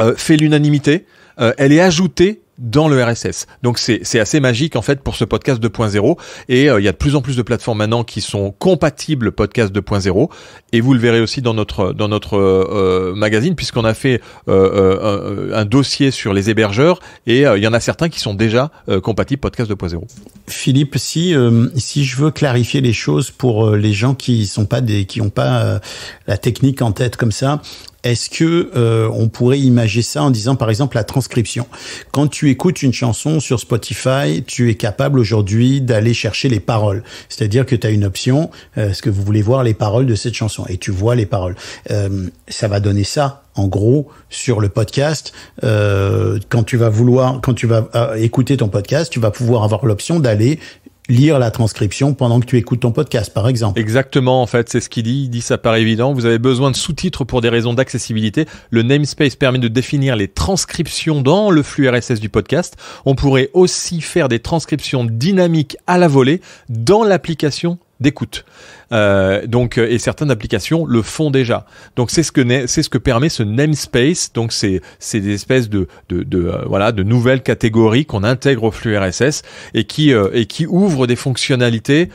euh, fait l'unanimité, euh, elle est ajoutée dans le RSS. Donc c'est assez magique en fait pour ce podcast 2.0 et euh, il y a de plus en plus de plateformes maintenant qui sont compatibles podcast 2.0 et vous le verrez aussi dans notre dans notre magazine puisqu'on a fait un, un, dossier sur les hébergeurs et il y en a certains qui sont déjà compatibles podcast 2.0. Philippe, si si je veux clarifier les choses pour les gens qui sont pas des qui ont pas la technique en tête comme ça, est-ce que euh, on pourrait imaginer ça en disant par exemple la transcription Quand tu écoutes une chanson sur Spotify, tu es capable aujourd'hui d'aller chercher les paroles. C'est-à-dire que tu as une option, euh, est-ce que vous voulez voir les paroles de cette chanson Et tu vois les paroles. Euh, ça va donner ça en gros sur le podcast. quand tu vas vouloir, quand tu vas écouter ton podcast, tu vas pouvoir avoir l'option d'aller lire la transcription pendant que tu écoutes ton podcast, par exemple. Exactement, en fait, c'est ce qu'il dit. Il dit ça paraît évident. Vous avez besoin de sous-titres pour des raisons d'accessibilité. Le namespace permet de définir les transcriptions dans le flux RSS du podcast. On pourrait aussi faire des transcriptions dynamiques à la volée dans l'application d'écoute. Euh, donc, euh, et certaines applications le font déjà. Donc, c'est ce que c'est ce que permet ce namespace. Donc, c'est c'est des espèces de de, de euh, voilà de nouvelles catégories qu'on intègre au flux RSS et qui euh, et qui ouvre des fonctionnalités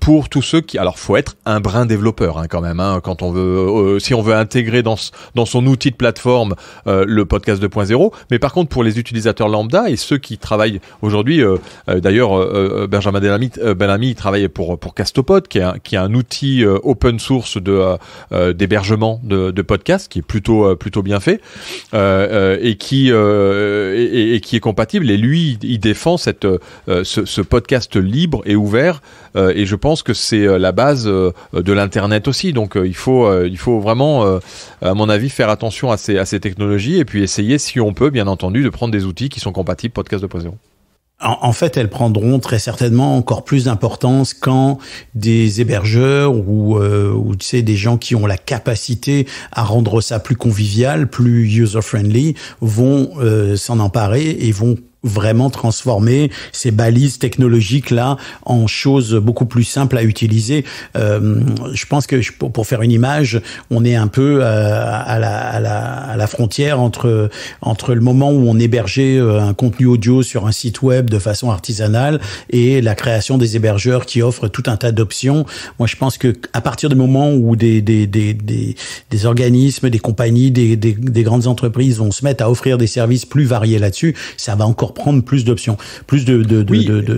pour tous ceux qui. Alors, faut être un brin développeur hein, quand même. Hein, quand on veut, si on veut intégrer dans dans son outil de plateforme le podcast 2.0. Mais par contre, pour les utilisateurs lambda et ceux qui travaillent aujourd'hui, d'ailleurs Benjamin Delamite travaille il travaille pour pour Castopod qui qui est un, outil euh, open source de euh, euh, d'hébergement de, podcasts, qui est plutôt plutôt bien fait et qui et, qui est compatible. Et lui, il défend cette ce, podcast libre et ouvert. et je pense que c'est la base de l'internet aussi. Donc il faut il faut vraiment, à mon avis, faire attention à ces à ces technologies et puis essayer si on peut, bien entendu, de prendre des outils qui sont compatibles podcast de présent en, fait, elles prendront très certainement encore plus d'importance quand des hébergeurs euh, ou, tu sais, des gens qui ont la capacité à rendre ça plus convivial, plus user-friendly, vont euh, s'en emparer et vont vraiment transformer ces balises technologiques là en choses beaucoup plus simples à utiliser. Euh, je pense que pour, faire une image, on est un peu à, euh, à, la, à, la, à, la, frontière entre entre le moment où on hébergeait euh, un contenu audio sur un site web de façon artisanale et la création des hébergeurs qui offrent tout un tas d'options. Moi, je pense que à partir du moment où des des, des, des, des organismes, des compagnies, des, des grandes entreprises vont se mettre à offrir des services plus variés là-dessus, ça va encore prendre plus d'options, plus de,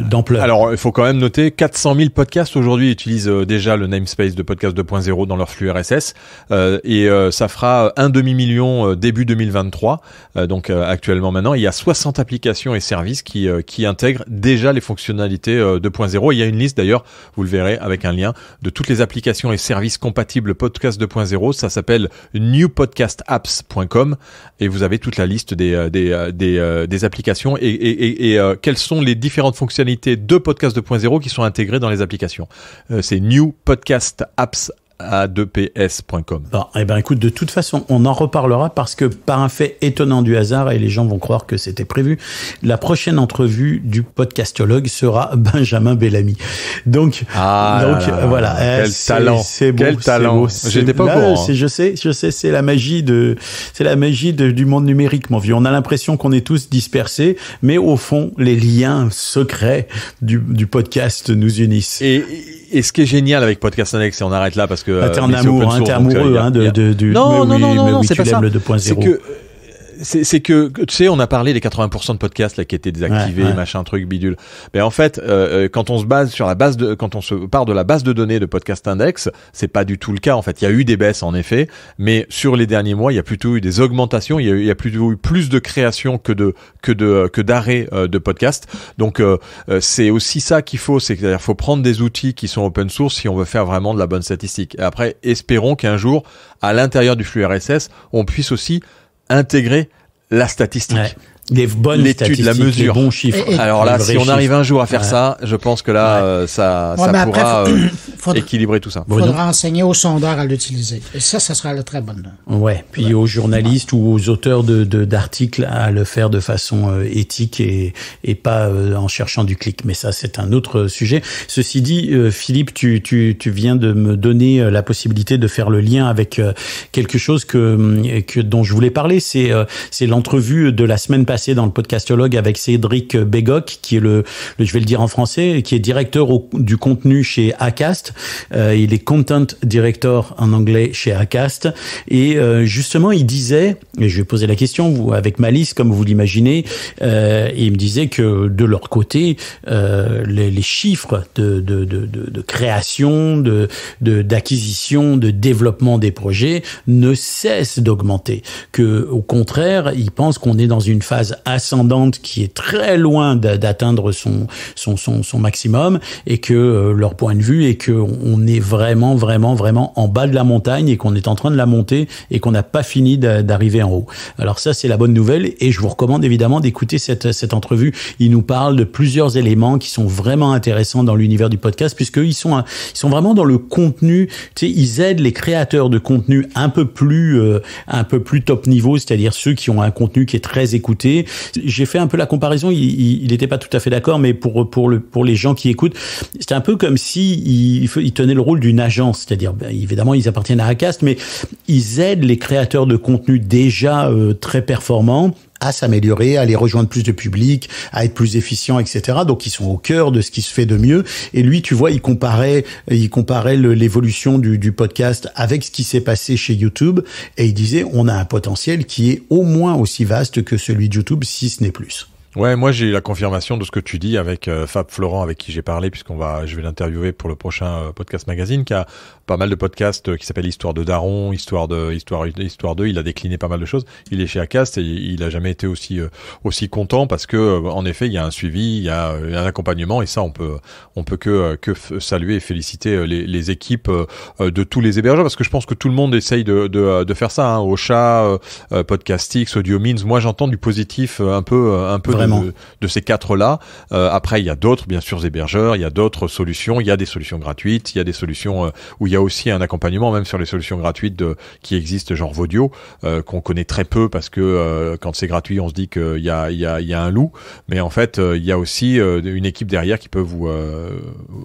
d'ampleur. Alors, il faut quand même noter, 400 000 podcasts aujourd'hui utilisent euh, déjà le namespace de podcast 2.0 dans leur flux RSS, euh, et euh, ça fera un demi-million début 2023, donc actuellement maintenant. Il y a 60 applications et services qui, qui intègrent déjà les fonctionnalités 2.0. Il y a une liste d'ailleurs, vous le verrez avec un lien, de toutes les applications et services compatibles podcast 2.0. Ça s'appelle newpodcastapps.com et vous avez toute la liste des, des, des, des applications et, euh, quelles sont les différentes fonctionnalités de Podcast 2.0 qui sont intégrées dans les applications. Euh, c'est New Podcast Apps a2ps.com. Bon, eh ben écoute, de toute façon, on en reparlera parce que par un fait étonnant du hasard, et les gens vont croire que c'était prévu, la prochaine entrevue du podcastologue sera Benjamin Bellamy. Donc, ah voilà. Eh, Quel talent C'est Quel talent J'étais pas là, Je hein. sais, je sais, c'est la magie de, c'est la magie du monde numérique, mon vieux. On a l'impression qu'on est tous dispersés, mais au fond, les liens secrets du, du podcast nous unissent. Et et ce qui est génial avec Podcast Next, et on arrête là parce que. c'est t'es en amour, amoureux de, de, C'est que c'est que, tu sais, on a parlé des 80% de podcasts là, qui étaient désactivés, machin, truc, bidule. Mais en fait, euh, euh, quand on se base sur la base de, quand on se part de la base de données de Podcast Index, c'est pas du tout le cas. En fait, il y a eu des baisses, en effet, mais sur les derniers mois, il y a plutôt eu des augmentations, il y a, y a plutôt eu plus de créations que de, que de, euh, que d'arrêts de podcasts. Donc, c'est aussi ça qu'il faut, c'est-à-dire, faut prendre des outils qui sont open source si on veut faire vraiment de la bonne statistique. Et après, espérons qu'un jour, à l'intérieur du flux RSS, on puisse aussi intégrer la statistique les bonnes statistiques, la mesure, les bons chiffres. Alors là, si on arrive un jour à faire ça, je pense que là, euh, ça, ça pourra euh, équilibrer tout ça. Il faudra enseigner aux sondeurs à l'utiliser. Et ça, ça sera la très bonne. Ouais. Puis aux journalistes ou aux auteurs de d'articles à le faire de façon euh, éthique et et pas en cherchant du clic. Mais ça, c'est un autre sujet. Ceci dit, Philippe, tu tu tu viens de me donner la possibilité de faire le lien avec quelque chose que hum, que dont je voulais parler. C'est c'est l'entrevue de la semaine passé dans le podcastologue avec Cédric Begoc qui est le, je vais le dire en français, qui est directeur du contenu chez Acast. Euh, il est content director en anglais chez Acast. Et euh, justement, il disait, et je vais poser la question vous, avec malice, comme vous l'imaginez, euh, il me disait que de leur côté, les, chiffres de, de, de, de création, de d'acquisition, de développement des projets ne cessent d'augmenter. Que au contraire, ils pensent qu'on est dans une phase ascendante qui est très loin d'atteindre son, son, son, maximum et que euh, leur point de vue est qu'on est vraiment, vraiment, vraiment en bas de la montagne et qu'on est en train de la monter et qu'on n'a pas fini d'arriver en haut. Alors ça, c'est la bonne nouvelle et je vous recommande évidemment d'écouter cette, cette entrevue. Il nous parle de plusieurs éléments qui sont vraiment intéressants dans l'univers du podcast puisqu'ils sont, ils sont vraiment dans le contenu, tu sais, ils aident les créateurs de contenu un peu plus, euh, un peu plus top niveau, c'est-à-dire ceux qui ont un contenu qui est très écouté j'ai fait un peu la comparaison. Il n'était pas tout à fait d'accord, mais pour les gens qui écoutent, c'est un peu comme si il, tenait le rôle d'une agence, c'est-à-dire ben, évidemment ils appartiennent à Acast, mais ils aident les créateurs de contenu déjà euh, très performants à s'améliorer, à aller rejoindre plus de public, à être plus efficient, etc. Donc ils sont au cœur de ce qui se fait de mieux. Et lui, tu vois, il comparait, il comparait l'évolution du, du, podcast avec ce qui s'est passé chez YouTube, et il disait on a un potentiel qui est au moins aussi vaste que celui de YouTube, si ce n'est plus. Ouais, moi j'ai la confirmation de ce que tu dis avec euh, Fab Florent, avec qui j'ai parlé, puisqu'on va, je vais l'interviewer pour le prochain euh, podcast magazine, qui a pas mal de podcasts euh, qui s'appellent Histoire de Daron, Histoire de Histoire Histoire 2. Il a décliné pas mal de choses. Il est chez Acast et il a jamais été aussi aussi content parce que en effet il y a un suivi, il y a un accompagnement et ça on peut on peut que que saluer et féliciter les, équipes de tous les hébergeurs parce que je pense que tout le monde essaye de de, faire ça. Hein, chat Podcastix, Audio Means. Moi j'entends du positif un peu un peu de, de ces quatre-là. Euh, après, il y a d'autres, bien sûr, hébergeurs, il y a d'autres solutions, il y a des solutions gratuites, il y a des solutions euh, où il y a aussi un accompagnement, même sur les solutions gratuites de, qui existent, genre Vodio, euh, qu'on connaît très peu parce que quand c'est gratuit, on se dit qu'il y a, y, a, y a un loup, mais en fait, il y a aussi une équipe derrière qui peut vous...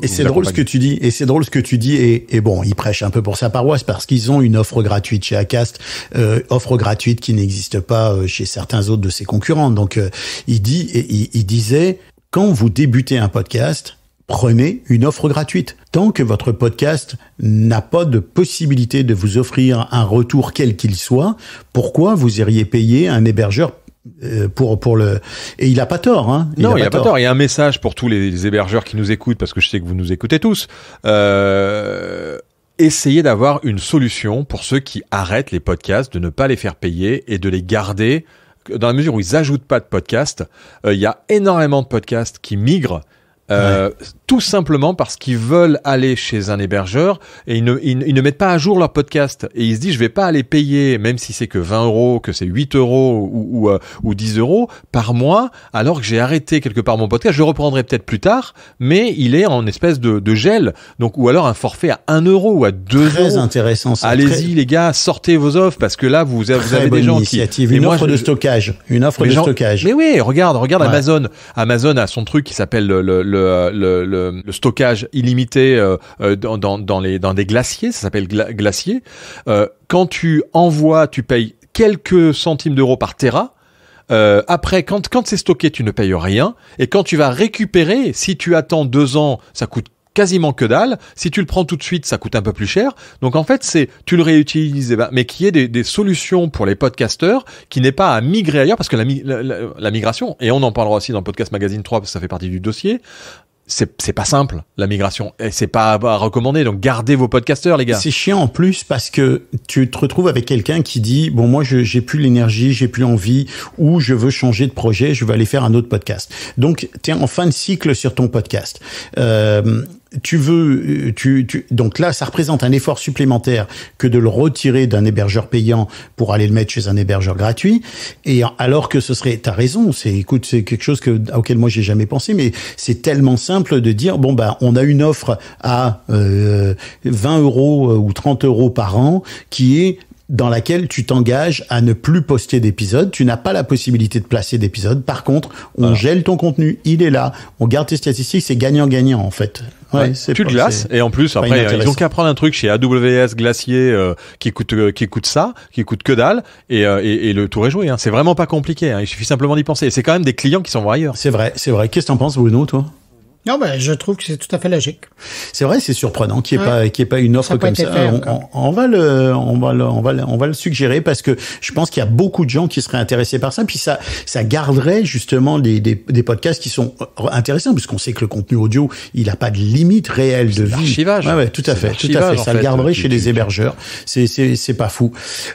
et c'est drôle ce que tu dis, et c'est drôle ce que tu dis, et, et, bon, ils prêchent un peu pour sa paroisse parce qu'ils ont une offre gratuite chez Acast, offre gratuite qui n'existe pas chez certains autres de ses concurrents, donc ils il, disait, quand vous débutez un podcast, prenez une offre gratuite. Tant que votre podcast n'a pas de possibilité de vous offrir un retour quel qu'il soit, pourquoi vous iriez payer un hébergeur euh, pour pour le et il a pas tort hein. il non il pas, tort. il y a un message pour tous les, hébergeurs qui nous écoutent parce que je sais que vous nous écoutez tous euh, essayez d'avoir une solution pour ceux qui arrêtent les podcasts de ne pas les faire payer et de les garder dans la mesure où ils ajoutent pas de podcasts, euh, il y a énormément de podcasts qui migrent euh, tout simplement parce qu'ils veulent aller chez un hébergeur et ils ne, ils, ne, mettent pas à jour leur podcast. Et ils se disent, je vais pas aller payer, même si c'est que 20 euros, que c'est 8 euros ou, ou, euh, ou 10 euros par mois, alors que j'ai arrêté quelque part mon podcast. Je reprendrai peut-être plus tard, mais il est en espèce de, gel. Donc, ou alors un forfait à 1 euro ou à 2 euros. Très intéressant. Allez-y, les gars, sortez vos offres parce que là, vous, avez, vous avez des gens qui. Une offre de stockage. Une offre de stockage. Mais oui, regarde, regarde Amazon. Amazon a son truc qui s'appelle le, le le, stockage illimité euh, euh, dans, les, des glaciers, ça s'appelle glacier. Euh, quand tu envoies, tu payes quelques centimes d'euros par terra. après, quand, quand c'est stocké, tu ne payes rien. Et quand tu vas récupérer, si tu attends deux ans, ça coûte quasiment que dalle. Si tu le prends tout de suite, ça coûte un peu plus cher. Donc en fait, c'est tu le réutilises, eh ben, mais qui y ait des, solutions pour les podcasteurs qui n'est pas à migrer ailleurs, parce que la, migration, et on en parlera aussi dans Podcast Magazine 3, parce que ça fait partie du dossier, c'est pas simple la migration et c'est pas à recommander donc gardez vos podcasteurs les gars c'est chiant en plus parce que tu te retrouves avec quelqu'un qui dit bon moi j'ai plus l'énergie j'ai plus envie ou je veux changer de projet je veux aller faire un autre podcast donc t'es en fin de cycle sur ton podcast euh, tu veux, euh, tu, tu, donc là, ça représente un effort supplémentaire que de le retirer d'un hébergeur payant pour aller le mettre chez un hébergeur gratuit. Et alors que ce serait, t'as raison, c'est, écoute, c'est quelque chose que, auquel moi j'ai jamais pensé, mais c'est tellement simple de dire, bon bah, on a une offre à euh, 20 euros euh, ou 30 euros par an qui est dans laquelle tu t'engages à ne plus poster d'épisodes. Tu n'as pas la possibilité de placer d'épisodes. Par contre, on gèle ton contenu. Il est là. On garde tes statistiques. C'est gagnant-gagnant, en fait. Ouais, tu glaces et en plus après ils ont qu'à prendre un truc chez AWS Glacier euh, qui coûte euh, qui coûte ça qui coûte que dalle et, euh, le tour est joué hein. c'est vraiment pas compliqué hein. il suffit simplement d'y penser et c'est quand même des clients qui sont ailleurs c'est vrai c'est vrai qu'est-ce que t'en penses Bruno toi non, ben, je trouve que c'est tout à fait logique. C'est vrai, c'est surprenant qu'il n'y ait, ouais. qu ait, pas une offre comme ça. on, va le, on, va le, on, va le, on va le suggérer parce que je pense qu'il y a beaucoup de gens qui seraient intéressés par ça. Puis ça, ça garderait justement des, des, podcasts qui sont euh, intéressants puisqu'on sait que le contenu audio, il n'a pas de limite réelle de vie. Archivage. Ouais, tout à fait, tout à fait. Ça le garderait chez les hébergeurs. C'est, c'est, c'est pas fou.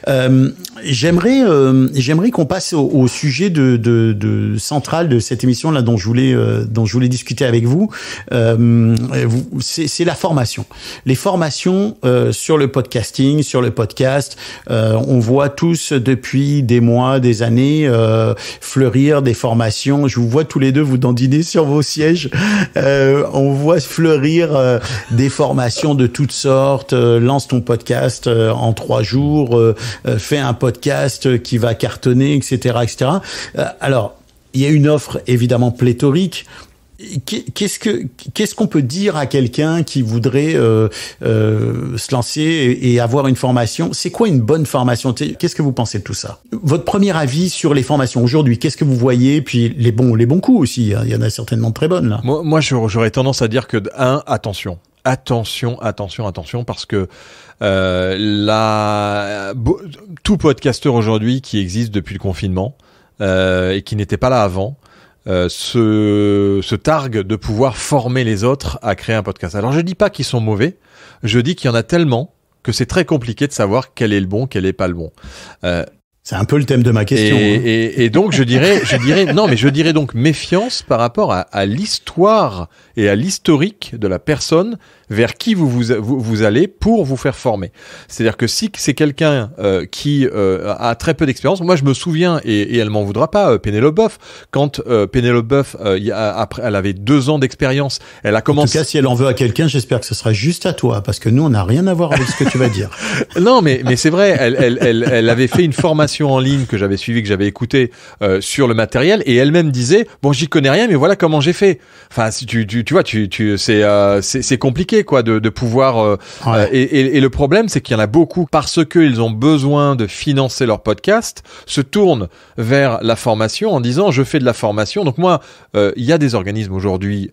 Euh, j'aimerais, euh, j'aimerais qu'on passe au, sujet de, de, de, central de cette émission là dont je voulais, euh, dont je voulais discuter avec vous. Euh, c'est la formation. Les formations euh, sur le podcasting, sur le podcast, euh, on voit tous depuis des mois, des années fleurir des formations. Je vous vois tous les deux vous dandiner sur vos sièges. on voit fleurir des formations de toutes sortes. lance ton podcast en trois jours, fais un podcast qui va cartonner, etc., etc. alors, il y a une offre évidemment pléthorique qu'est-ce que qu'est-ce qu'on peut dire à quelqu'un qui voudrait euh, euh, se lancer et, avoir une formation C'est quoi une bonne formation Qu'est-ce que vous pensez de tout ça Votre premier avis sur les formations aujourd'hui Qu'est-ce que vous voyez Puis les bons les bons coups aussi. Hein. il y en a certainement de très bonnes là. Moi, moi j'aurais tendance à dire que un attention attention, attention, attention, parce que euh, la, tout podcasteur aujourd'hui qui existe depuis le confinement euh, et qui n'était pas là avant, euh, se, targuent de pouvoir former les autres à créer un podcast. Alors je dis pas qu'ils sont mauvais, je dis qu'il y en a tellement que c'est très compliqué de savoir quel est le bon, quel n'est pas le bon. Euh, c'est un peu le thème de ma question. Hein. Et, donc je dirais, je dirais non, mais je dirais donc méfiance par rapport à, à l'histoire et à l'historique de la personne vers qui vous, vous, allez pour vous faire former. C'est-à-dire que si c'est quelqu'un euh, qui euh, a très peu d'expérience, moi je me souviens, et, elle m'en voudra pas, euh, Pénélope Boeuf, quand Pénélope Boeuf, après, elle avait deux ans d'expérience, elle a commencé... En tout cas, si elle en veut à quelqu'un, j'espère que ce sera juste à toi, parce que nous, on n'a rien à voir avec ce que tu vas dire. non, mais, mais c'est vrai, elle, elle, elle, avait fait une formation en ligne que j'avais suivie, que j'avais écoutée sur le matériel, et elle-même disait, bon, j'y connais rien, mais voilà comment j'ai fait. Enfin, tu, tu, tu vois, tu, tu, c'est compliqué de, pouvoir. Euh, euh, et, le problème, c'est qu'il y en a beaucoup parce qu'ils ont besoin de financer leur podcast, se tournent vers la formation en disant je fais de la formation. Donc moi, euh, il y a des organismes aujourd'hui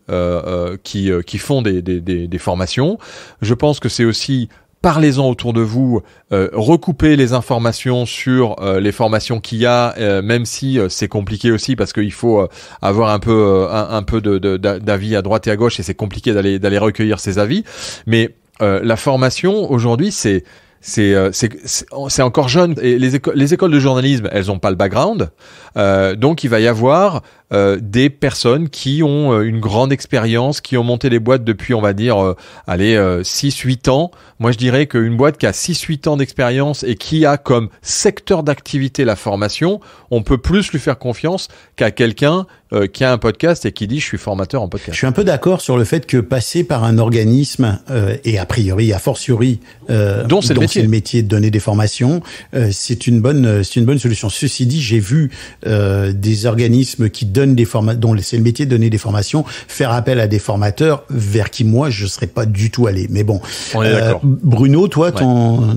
qui qui font des formations. Je pense que c'est aussi parlez-en autour de vous, euh, recoupez les informations sur euh, les formations qu'il y a, euh, même si c'est compliqué aussi parce qu'il faut avoir un peu un, peu d'avis à droite et à gauche et c'est compliqué d'aller recueillir ces avis. Mais la formation aujourd'hui c'est c'est, encore jeune et les, les écoles de journalisme elles n'ont pas le background euh, donc il va y avoir euh, des personnes qui ont euh, une grande expérience, qui ont monté des boîtes depuis, on va dire, allez, 6-8 ans. Moi, je dirais qu'une boîte qui a 6-8 ans d'expérience et qui a comme secteur d'activité la formation, on peut plus lui faire confiance qu'à quelqu'un qui a un podcast et qui dit je suis formateur en podcast. Je suis un peu d'accord sur le fait que passer par un organisme et a priori, a fortiori, dont c'est le, métier de donner des formations, c'est une bonne, c'est une bonne solution. Ceci dit, j'ai vu euh, des organismes qui donnent des formations, dont c'est le métier de donner des formations, faire appel à des formateurs vers qui moi je serais pas du tout allé. Mais bon, euh, Bruno, toi, tu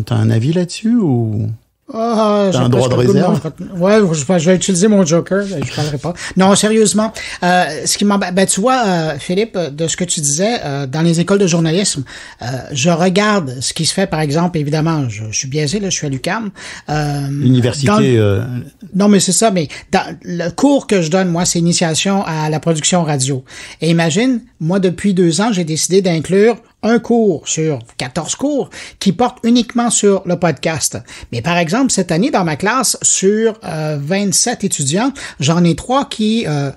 t'as un avis là-dessus ou ah, un droit de réserve? Ouais, je, vais utiliser mon joker, je parlerai pas. Non, sérieusement, euh, ce qui m'embête, ben, tu vois, euh, Philippe, de ce que tu disais, euh, dans les écoles de journalisme, euh, je regarde ce qui se fait, par exemple, évidemment, je, suis biaisé, là, je suis à l'UCAM. Université. Non, mais c'est ça, mais le cours que je donne, moi, c'est initiation à la production radio. Et imagine, moi, depuis deux ans, j'ai décidé d'inclure un cours sur 14 cours qui porte uniquement sur le podcast. Mais par exemple, cette année, dans ma classe, sur 27 euh, étudiants, j'en ai trois qui... Euh,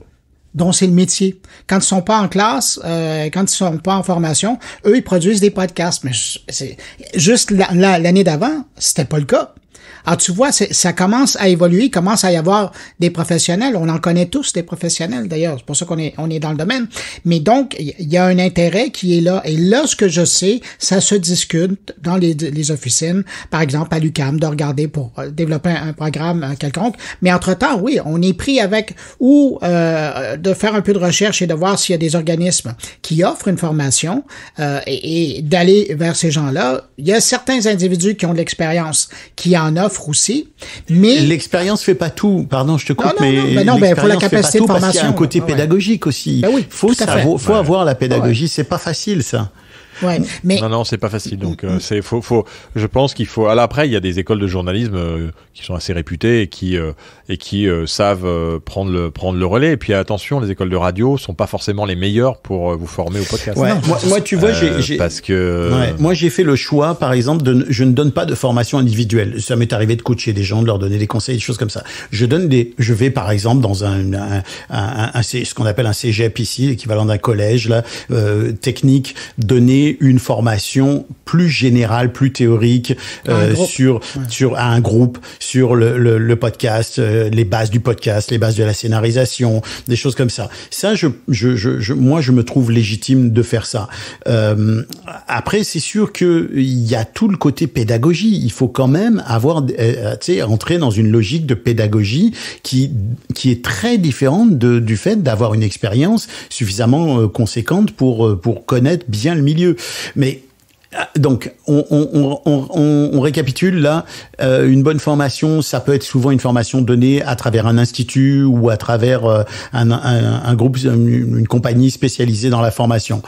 dont c'est le métier. Quand ils sont pas en classe, euh, quand ils sont pas en formation, eux ils produisent des podcasts. Mais c'est juste l'année d'avant, c'était pas le cas. Alors tu vois, ça commence à évoluer, commence à y avoir des professionnels. On en connaît tous des professionnels d'ailleurs. C'est pour ça qu'on est, on est dans le domaine. Mais donc, il y a un intérêt qui est là. Et lorsque je sais, ça se discute dans les, les officines, par exemple à l'UCAM, de regarder pour euh, développer un, programme euh, quelconque. Mais entre-temps, oui, on est pris avec ou euh, de faire un peu de recherche et de voir s'il y a des organismes qui offrent une formation et, d'aller vers ces gens-là. Il y a certains individus qui ont de l'expérience, qui en offre aussi. Mais l'expérience fait pas tout. Pardon, je te coupe, mais non, mais pour la capacité de formation, il y a côté ah pédagogique aussi. Bah oui, faut savoir, faut avoir la pédagogie. C'est pas facile ça. Ouais, mais... Non, non, c'est pas facile. Donc, mm, mm, euh, mm. c'est faut, faut, je pense qu'il faut. Alors après, il y a des écoles de journalisme euh, qui sont assez réputées et qui, euh, et qui savent prendre, le, prendre le relais. Et puis attention, les écoles de radio sont pas forcément les meilleures pour vous former au podcast. Moi, tu vois, j'ai. Parce que. Moi, j'ai fait le choix, par exemple, de je ne donne pas de formation individuelle. Ça m'est arrivé de coacher des gens, de leur donner des conseils, des choses comme ça. Je donne des. Je vais, par exemple, dans un. ce qu'on appelle un cégep ici, l'équivalent d'un collège, là, technique, donner une formation plus générale, plus théorique euh, sur sur un groupe, sur le, le, le podcast, euh, les bases du podcast, les bases de la scénarisation, des choses comme ça. Ça, je, je, je, moi, je me trouve légitime de faire ça. Euh, après, c'est sûr que il y a tout le côté pédagogie. Il faut quand même avoir, euh, euh, tu sais, entrer dans une logique de pédagogie qui qui est très différente de, du fait d'avoir une expérience suffisamment conséquente pour pour connaître bien le milieu mais ah, donc, on, on, on, on, récapitule là. Euh, une bonne formation, ça peut être souvent une formation donnée à travers un institut ou à travers euh, un, un, un, groupe, une, compagnie spécialisée dans la formation.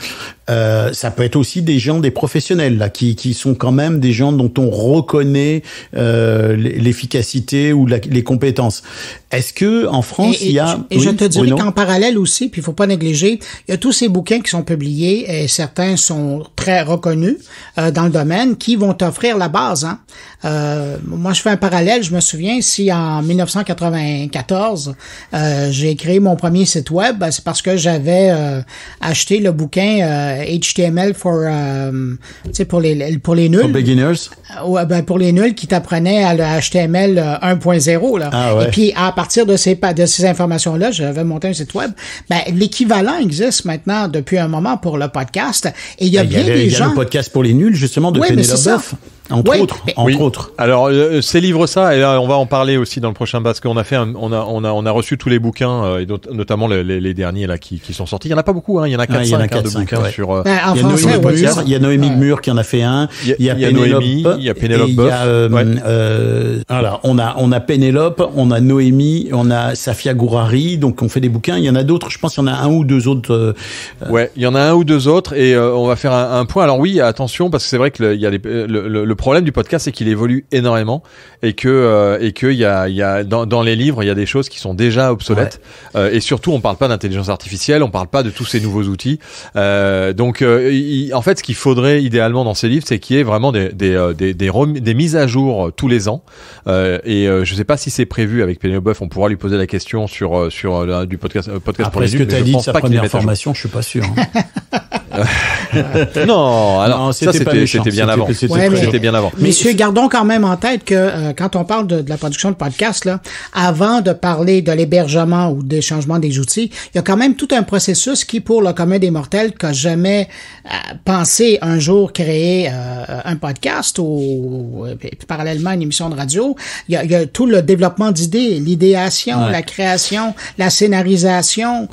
Euh, ça peut être aussi des gens, des professionnels là, qui, qui sont quand même des gens dont on reconnaît euh, l'efficacité ou les compétences. Est-ce que en France il y a et je te dis qu'en parallèle aussi, puis il faut pas négliger, il y a tous ces bouquins qui sont publiés et certains sont très reconnus. Euh, dans le domaine qui vont t'offrir la base. Hein. Euh, moi, je fais un parallèle. Je me souviens, si en 1994, euh, j'ai créé mon premier site web, ben, c'est parce que j'avais acheté le bouquin HTML for, pour les pour les nuls. Euh, ben pour les nuls qui t'apprenaient à le HTML 1.0 euh, là. Ah, et puis à partir de ces de ces informations là, j'avais monté un site web. Ben l'équivalent existe maintenant depuis un moment pour le podcast et il y a ben, bien y a podcast pour les nuls justement de oui, entre autres, autres. Alors euh, ces livres ça et là on va en parler aussi dans le prochain parce qu'on a fait on a on a on a reçu tous les bouquins euh, et notamment les, derniers là qui, sont sortis. Il y en a pas beaucoup hein. il y en a quatre, ah, cinq, sur il, y il y a Noémie Gmur qui en a fait un, il y a, Pénélope, il y a Pénélope euh, on a on a Pénélope, on a Noémie, on a Safia Gourari, donc on fait des bouquins, il y en a d'autres, je pense qu'il y en a un ou deux autres. Ouais, il y en a un ou deux autres et on va faire un, point. Alors oui, attention parce que c'est vrai que il y a le le problème du podcast, c'est qu'il évolue énormément et que euh, et que y a, y a dans, dans, les livres, il y a des choses qui sont déjà obsolètes. Euh, et surtout, on parle pas d'intelligence artificielle, on parle pas de tous ces nouveaux outils. Euh, donc, euh, en fait, ce qu'il faudrait idéalement dans ces livres, c'est qu'il y ait vraiment des des, des, des, mises à jour tous les ans. et je sais pas si c'est prévu avec Pénélope on pourra lui poser la question sur sur du podcast podcast Après, pour ce que tu as dit, sa première formation, je suis pas sûr. Hein. non, alors ça c'était bien avant. C'était bien avant. Messieurs, gardons quand même en tête que euh, quand on parle de, la production de podcast, là, avant de parler de l'hébergement ou des changements des outils, il y a quand même tout un processus qui, pour le commun des mortels, n'a jamais euh, pensé un jour créer euh, un podcast ou parallèlement une émission de radio. Il y a, tout le développement d'idées, l'idéation, la création, la scénarisation,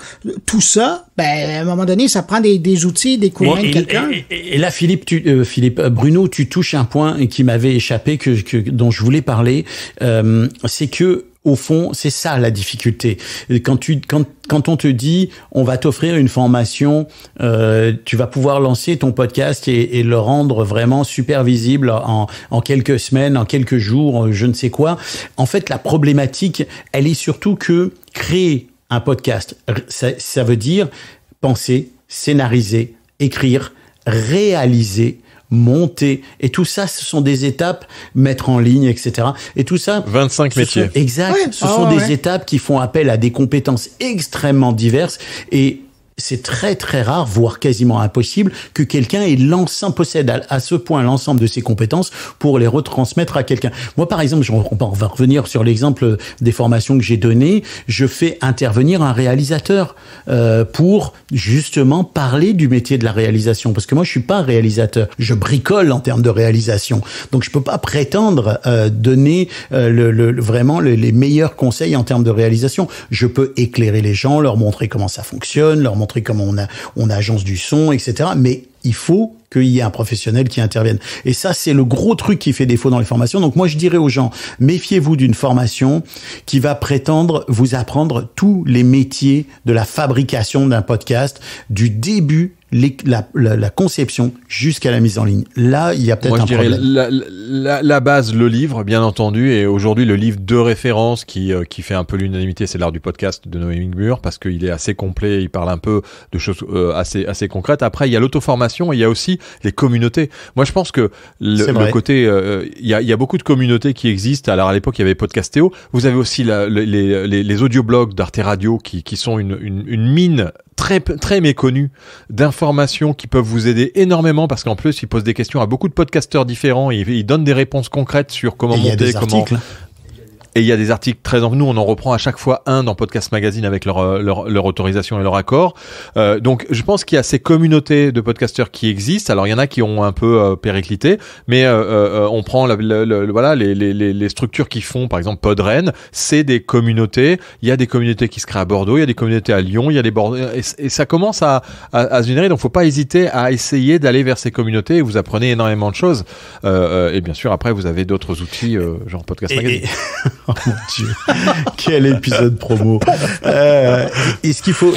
tout ça ben, à un moment donné, ça prend des, des outils, des coups de quelqu'un. Et, là, Philippe, tu, euh, Philippe, euh, Bruno, tu touches un point qui m'avait échappé, que, que, dont je voulais parler. Euh, c'est que au fond, c'est ça la difficulté. Quand tu quand quand on te dit on va t'offrir une formation, tu vas pouvoir lancer ton podcast et, et le rendre vraiment super visible en, en, quelques semaines, en quelques jours, je ne sais quoi. En fait, la problématique, elle est surtout que créer un podcast, ça, veut dire penser, scénariser, écrire, réaliser, monter. Et tout ça, ce sont des étapes, mettre en ligne, etc. Et tout ça. 25 métiers. exact. Ce ah sont des étapes qui font appel à des compétences extrêmement diverses. Et c'est très très rare, voire quasiment impossible, que quelqu'un ait l'ensemble, possède à, ce point l'ensemble de ses compétences pour les retransmettre à quelqu'un. Moi, par exemple, on va revenir sur l'exemple des formations que j'ai données. Je fais intervenir un réalisateur euh, pour justement parler du métier de la réalisation, parce que moi, je suis pas réalisateur. Je bricole en termes de réalisation, donc je peux pas prétendre euh, donner euh, le, le, vraiment les meilleurs conseils en termes de réalisation. Je peux éclairer les gens, leur montrer comment ça fonctionne, leur montrer montrer comment on, a, on agence du son, etc. Mais il faut qu'il y ait un professionnel qui intervienne. Et ça, c'est le gros truc qui fait défaut dans les formations. Donc moi, je dirais aux gens, méfiez-vous d'une formation qui va prétendre vous apprendre tous les métiers de la fabrication d'un podcast, du début la, conception jusqu'à la mise en ligne. Là, il y a peut-être un problème. La, la, base, le livre, bien entendu, et aujourd'hui le livre de référence qui, euh, qui fait un peu l'unanimité, c'est l'art du podcast de Noémie Mur, parce qu'il est assez complet, il parle un peu de choses euh, assez, assez concrètes. Après, il y a l'auto-formation, il y a aussi les communautés. Moi, je pense que le, côté, euh, il y, a, beaucoup de communautés qui existent. Alors à l'époque, il y avait Podcastéo. Vous avez aussi les, les, les audioblogs d'Arte Radio qui, sont une, mine très très méconnue d'informations qui peuvent vous aider énormément parce qu'en plus ils posent des questions à beaucoup de podcasteurs différents et ils donnent des réponses concrètes sur comment monter, comment et il y a des articles très en nous, on en reprend à chaque fois un dans Podcast Magazine avec leur, euh, leur, leur autorisation et leur accord. Euh, donc je pense qu'il y a ces communautés de podcasteurs qui existent. Alors il y en a qui ont un peu euh, périclité, mais euh, euh on prend voilà les, les, les, structures qui font, par exemple Podren, c'est des communautés. Il y a des communautés qui se créent à Bordeaux, il y a des communautés à Lyon, il y a des Bordeaux, et, ça commence à, à, à, se générer. Donc faut pas hésiter à essayer d'aller vers ces communautés. vous apprenez énormément de choses. et bien sûr après vous avez d'autres outils genre Podcast Magazine. oh mon dieu, quel épisode promo. Euh, est-ce qu'il faut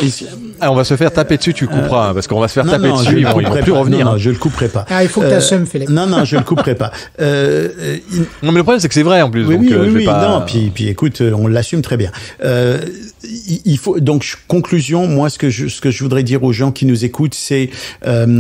ah, on va se faire taper dessus, tu euh, couperas, parce qu'on va se faire taper dessus, on ne pourra plus revenir. Non, hein. non, je le couperai pas. Ah, il faut que tu Félix. Euh, non, non, je le couperai pas. Euh, Non, mais le problème c'est que c'est vrai en plus. Oui, donc, oui, euh, non. Puis, puis écoute, on l'assume très bien. il faut donc conclusion. Moi, ce que je, ce que je voudrais dire aux gens qui nous écoutent, c'est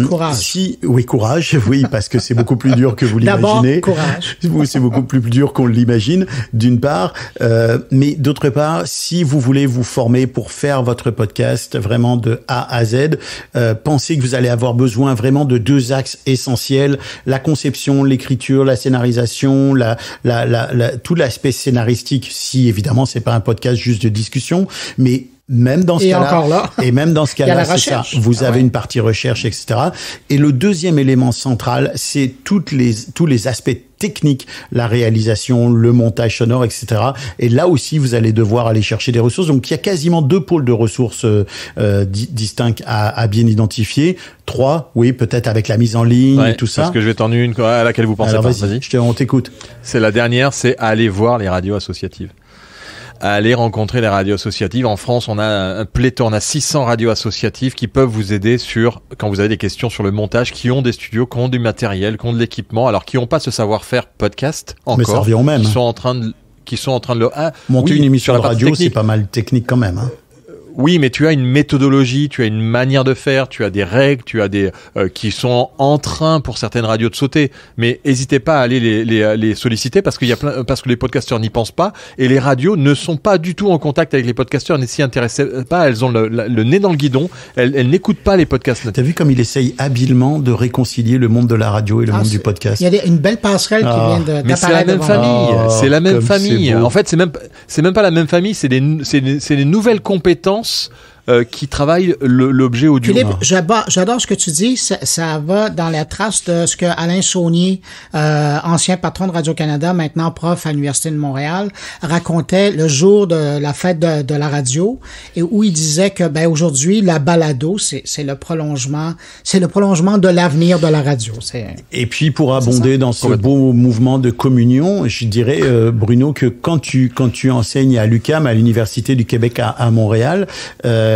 courage. Si, oui, courage. Oui, parce que c'est beaucoup plus dur que vous l'imaginez. D'abord, courage. C'est beaucoup plus dur qu'on l'imagine. D'une part euh, mais d'autre part, si vous voulez vous former pour faire votre podcast vraiment de A à Z, euh, pensez que vous allez avoir besoin vraiment de deux axes essentiels la conception, l'écriture, la scénarisation, tout l'aspect scénaristique. Si évidemment c'est pas un podcast juste de discussion, mais même dans ce cas-là. Et même dans ce cas-là, Vous ah avez une partie recherche, etc. Et le deuxième élément central, c'est toutes les, tous les aspects techniques, la réalisation, le montage sonore, etc. Et là aussi, vous allez devoir aller chercher des ressources. Donc, il y a quasiment deux pôles de ressources euh, euh, distincts à, à, bien identifier. Trois, oui, peut-être avec la mise en ligne et tout ça. Est-ce que je vais t'en une à laquelle vous pensez Alors, Vas-y, vas t'écoute. C'est la dernière, c'est aller voir les radios associatives à aller rencontrer les radios associatives. En France, on a un pléthore, on a 600 radios associatives qui peuvent vous aider sur, quand vous avez des questions sur le montage, qui ont des studios, qui ont du matériel, qui ont de l'équipement, alors qui n'ont pas ce savoir-faire podcast encore. Mais même. Qui sont en train de, qui sont en train de le, ah monter une émission de radio, c'est pas mal technique quand même, hein oui, mais tu as une méthodologie, tu as une manière de faire, tu as des règles, tu as des euh, qui sont en train pour certaines radios de sauter. Mais n'hésitez pas à aller euh, les, solliciter parce qu'il y a plein, parce que les podcasteurs n'y pensent pas et les radios ne sont pas du tout en contact avec les podcasteurs, ne s'y intéressent pas. Elles ont le, nez dans le guidon, elles, n'écoutent pas les podcasts. T'as vu comme il essaye habilement de réconcilier le monde de la radio et le ah, monde du podcast. Il y a une belle passerelle qui ah. vient de. Mais ah, c'est la même famille. c'est la même famille. En fait, c'est même c'est même pas la même famille. C'est des c'est des nouvelles compétences France Euh, qui travaille l'objet audio. Philippe, j'adore ce que tu dis. Ça, va dans la trace de ce que Alain Saunier, euh, ancien patron de Radio-Canada, maintenant prof à l'Université de Montréal, racontait le jour de la fête de, la radio et où il disait que ben, aujourd'hui, la balado, c'est le prolongement, c'est le prolongement de l'avenir de la radio. Et puis, pour abonder dans ce beau mouvement de communion, je dirais, euh, Bruno, que quand tu, quand tu enseignes à l'UCAM, à l'Université du Québec à, Montréal,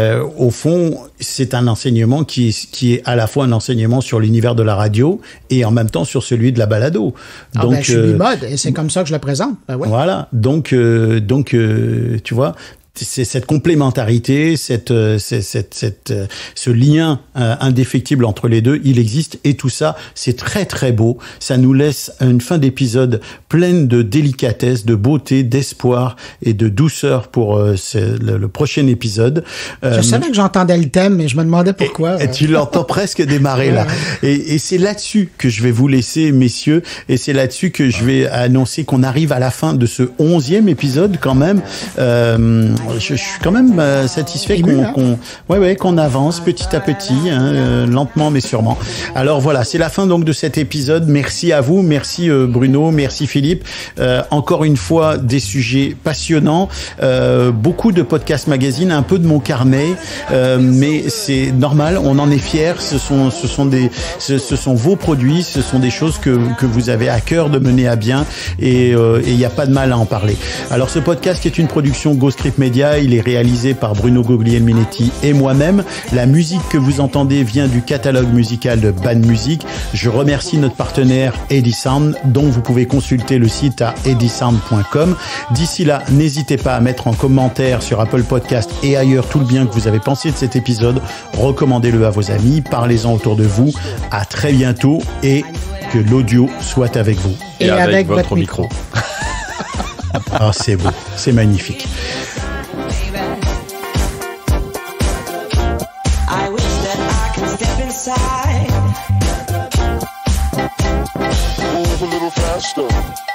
euh, au fond, c'est un enseignement qui est, à la fois un enseignement sur l'univers de la radio et en même temps sur celui de la balado. Ah, ben, donc, je suis euh, mode et c'est comme ça que je la présente. Ben voilà. Donc, euh, donc, tu vois c'est cette complémentarité, cette, euh, euh, ce lien euh, indéfectible entre les deux, il existe et tout ça, c'est très très beau. Ça nous laisse une fin d'épisode pleine de délicatesse, de beauté, d'espoir et de douceur pour le, prochain épisode. je savais que j'entendais le thème, mais je me demandais pourquoi. Et, tu l'entends presque démarrer là. Et, c'est là-dessus que je vais vous laisser, messieurs, et c'est là-dessus que je vais annoncer qu'on arrive à la fin de ce onzième épisode quand même je, suis quand même euh, satisfait hein. qu'on ouais, ouais, qu'on avance petit à petit, hein, euh, lentement mais sûrement. Alors voilà, c'est la fin donc de cet épisode. Merci à vous, merci euh, Bruno, merci Philippe. Euh, encore une fois, des sujets passionnants, euh, beaucoup de podcasts magazines, un peu de mon carnet, euh, mais c'est normal, on en est fiers. Ce sont, ce sont des, ce, ce, sont vos produits, ce sont des choses que, que vous avez à cœur de mener à bien, et il n'y a pas de mal à en parler. Alors ce podcast qui est une production script Media il est réalisé par Bruno Guglielminetti et moi-même. La musique que vous entendez vient du catalogue musical de Ban Music. Je remercie notre partenaire Edisound, dont vous pouvez consulter le site à edisound.com. D'ici là, n'hésitez pas à mettre en commentaire sur Apple Podcast et ailleurs tout le bien que vous avez pensé de cet épisode. Recommandez-le à vos amis, parlez-en autour de vous. À très bientôt et que l'audio soit avec vous. Et, avec, votre, micro. Ah, c'est beau, c'est magnifique. a little faster.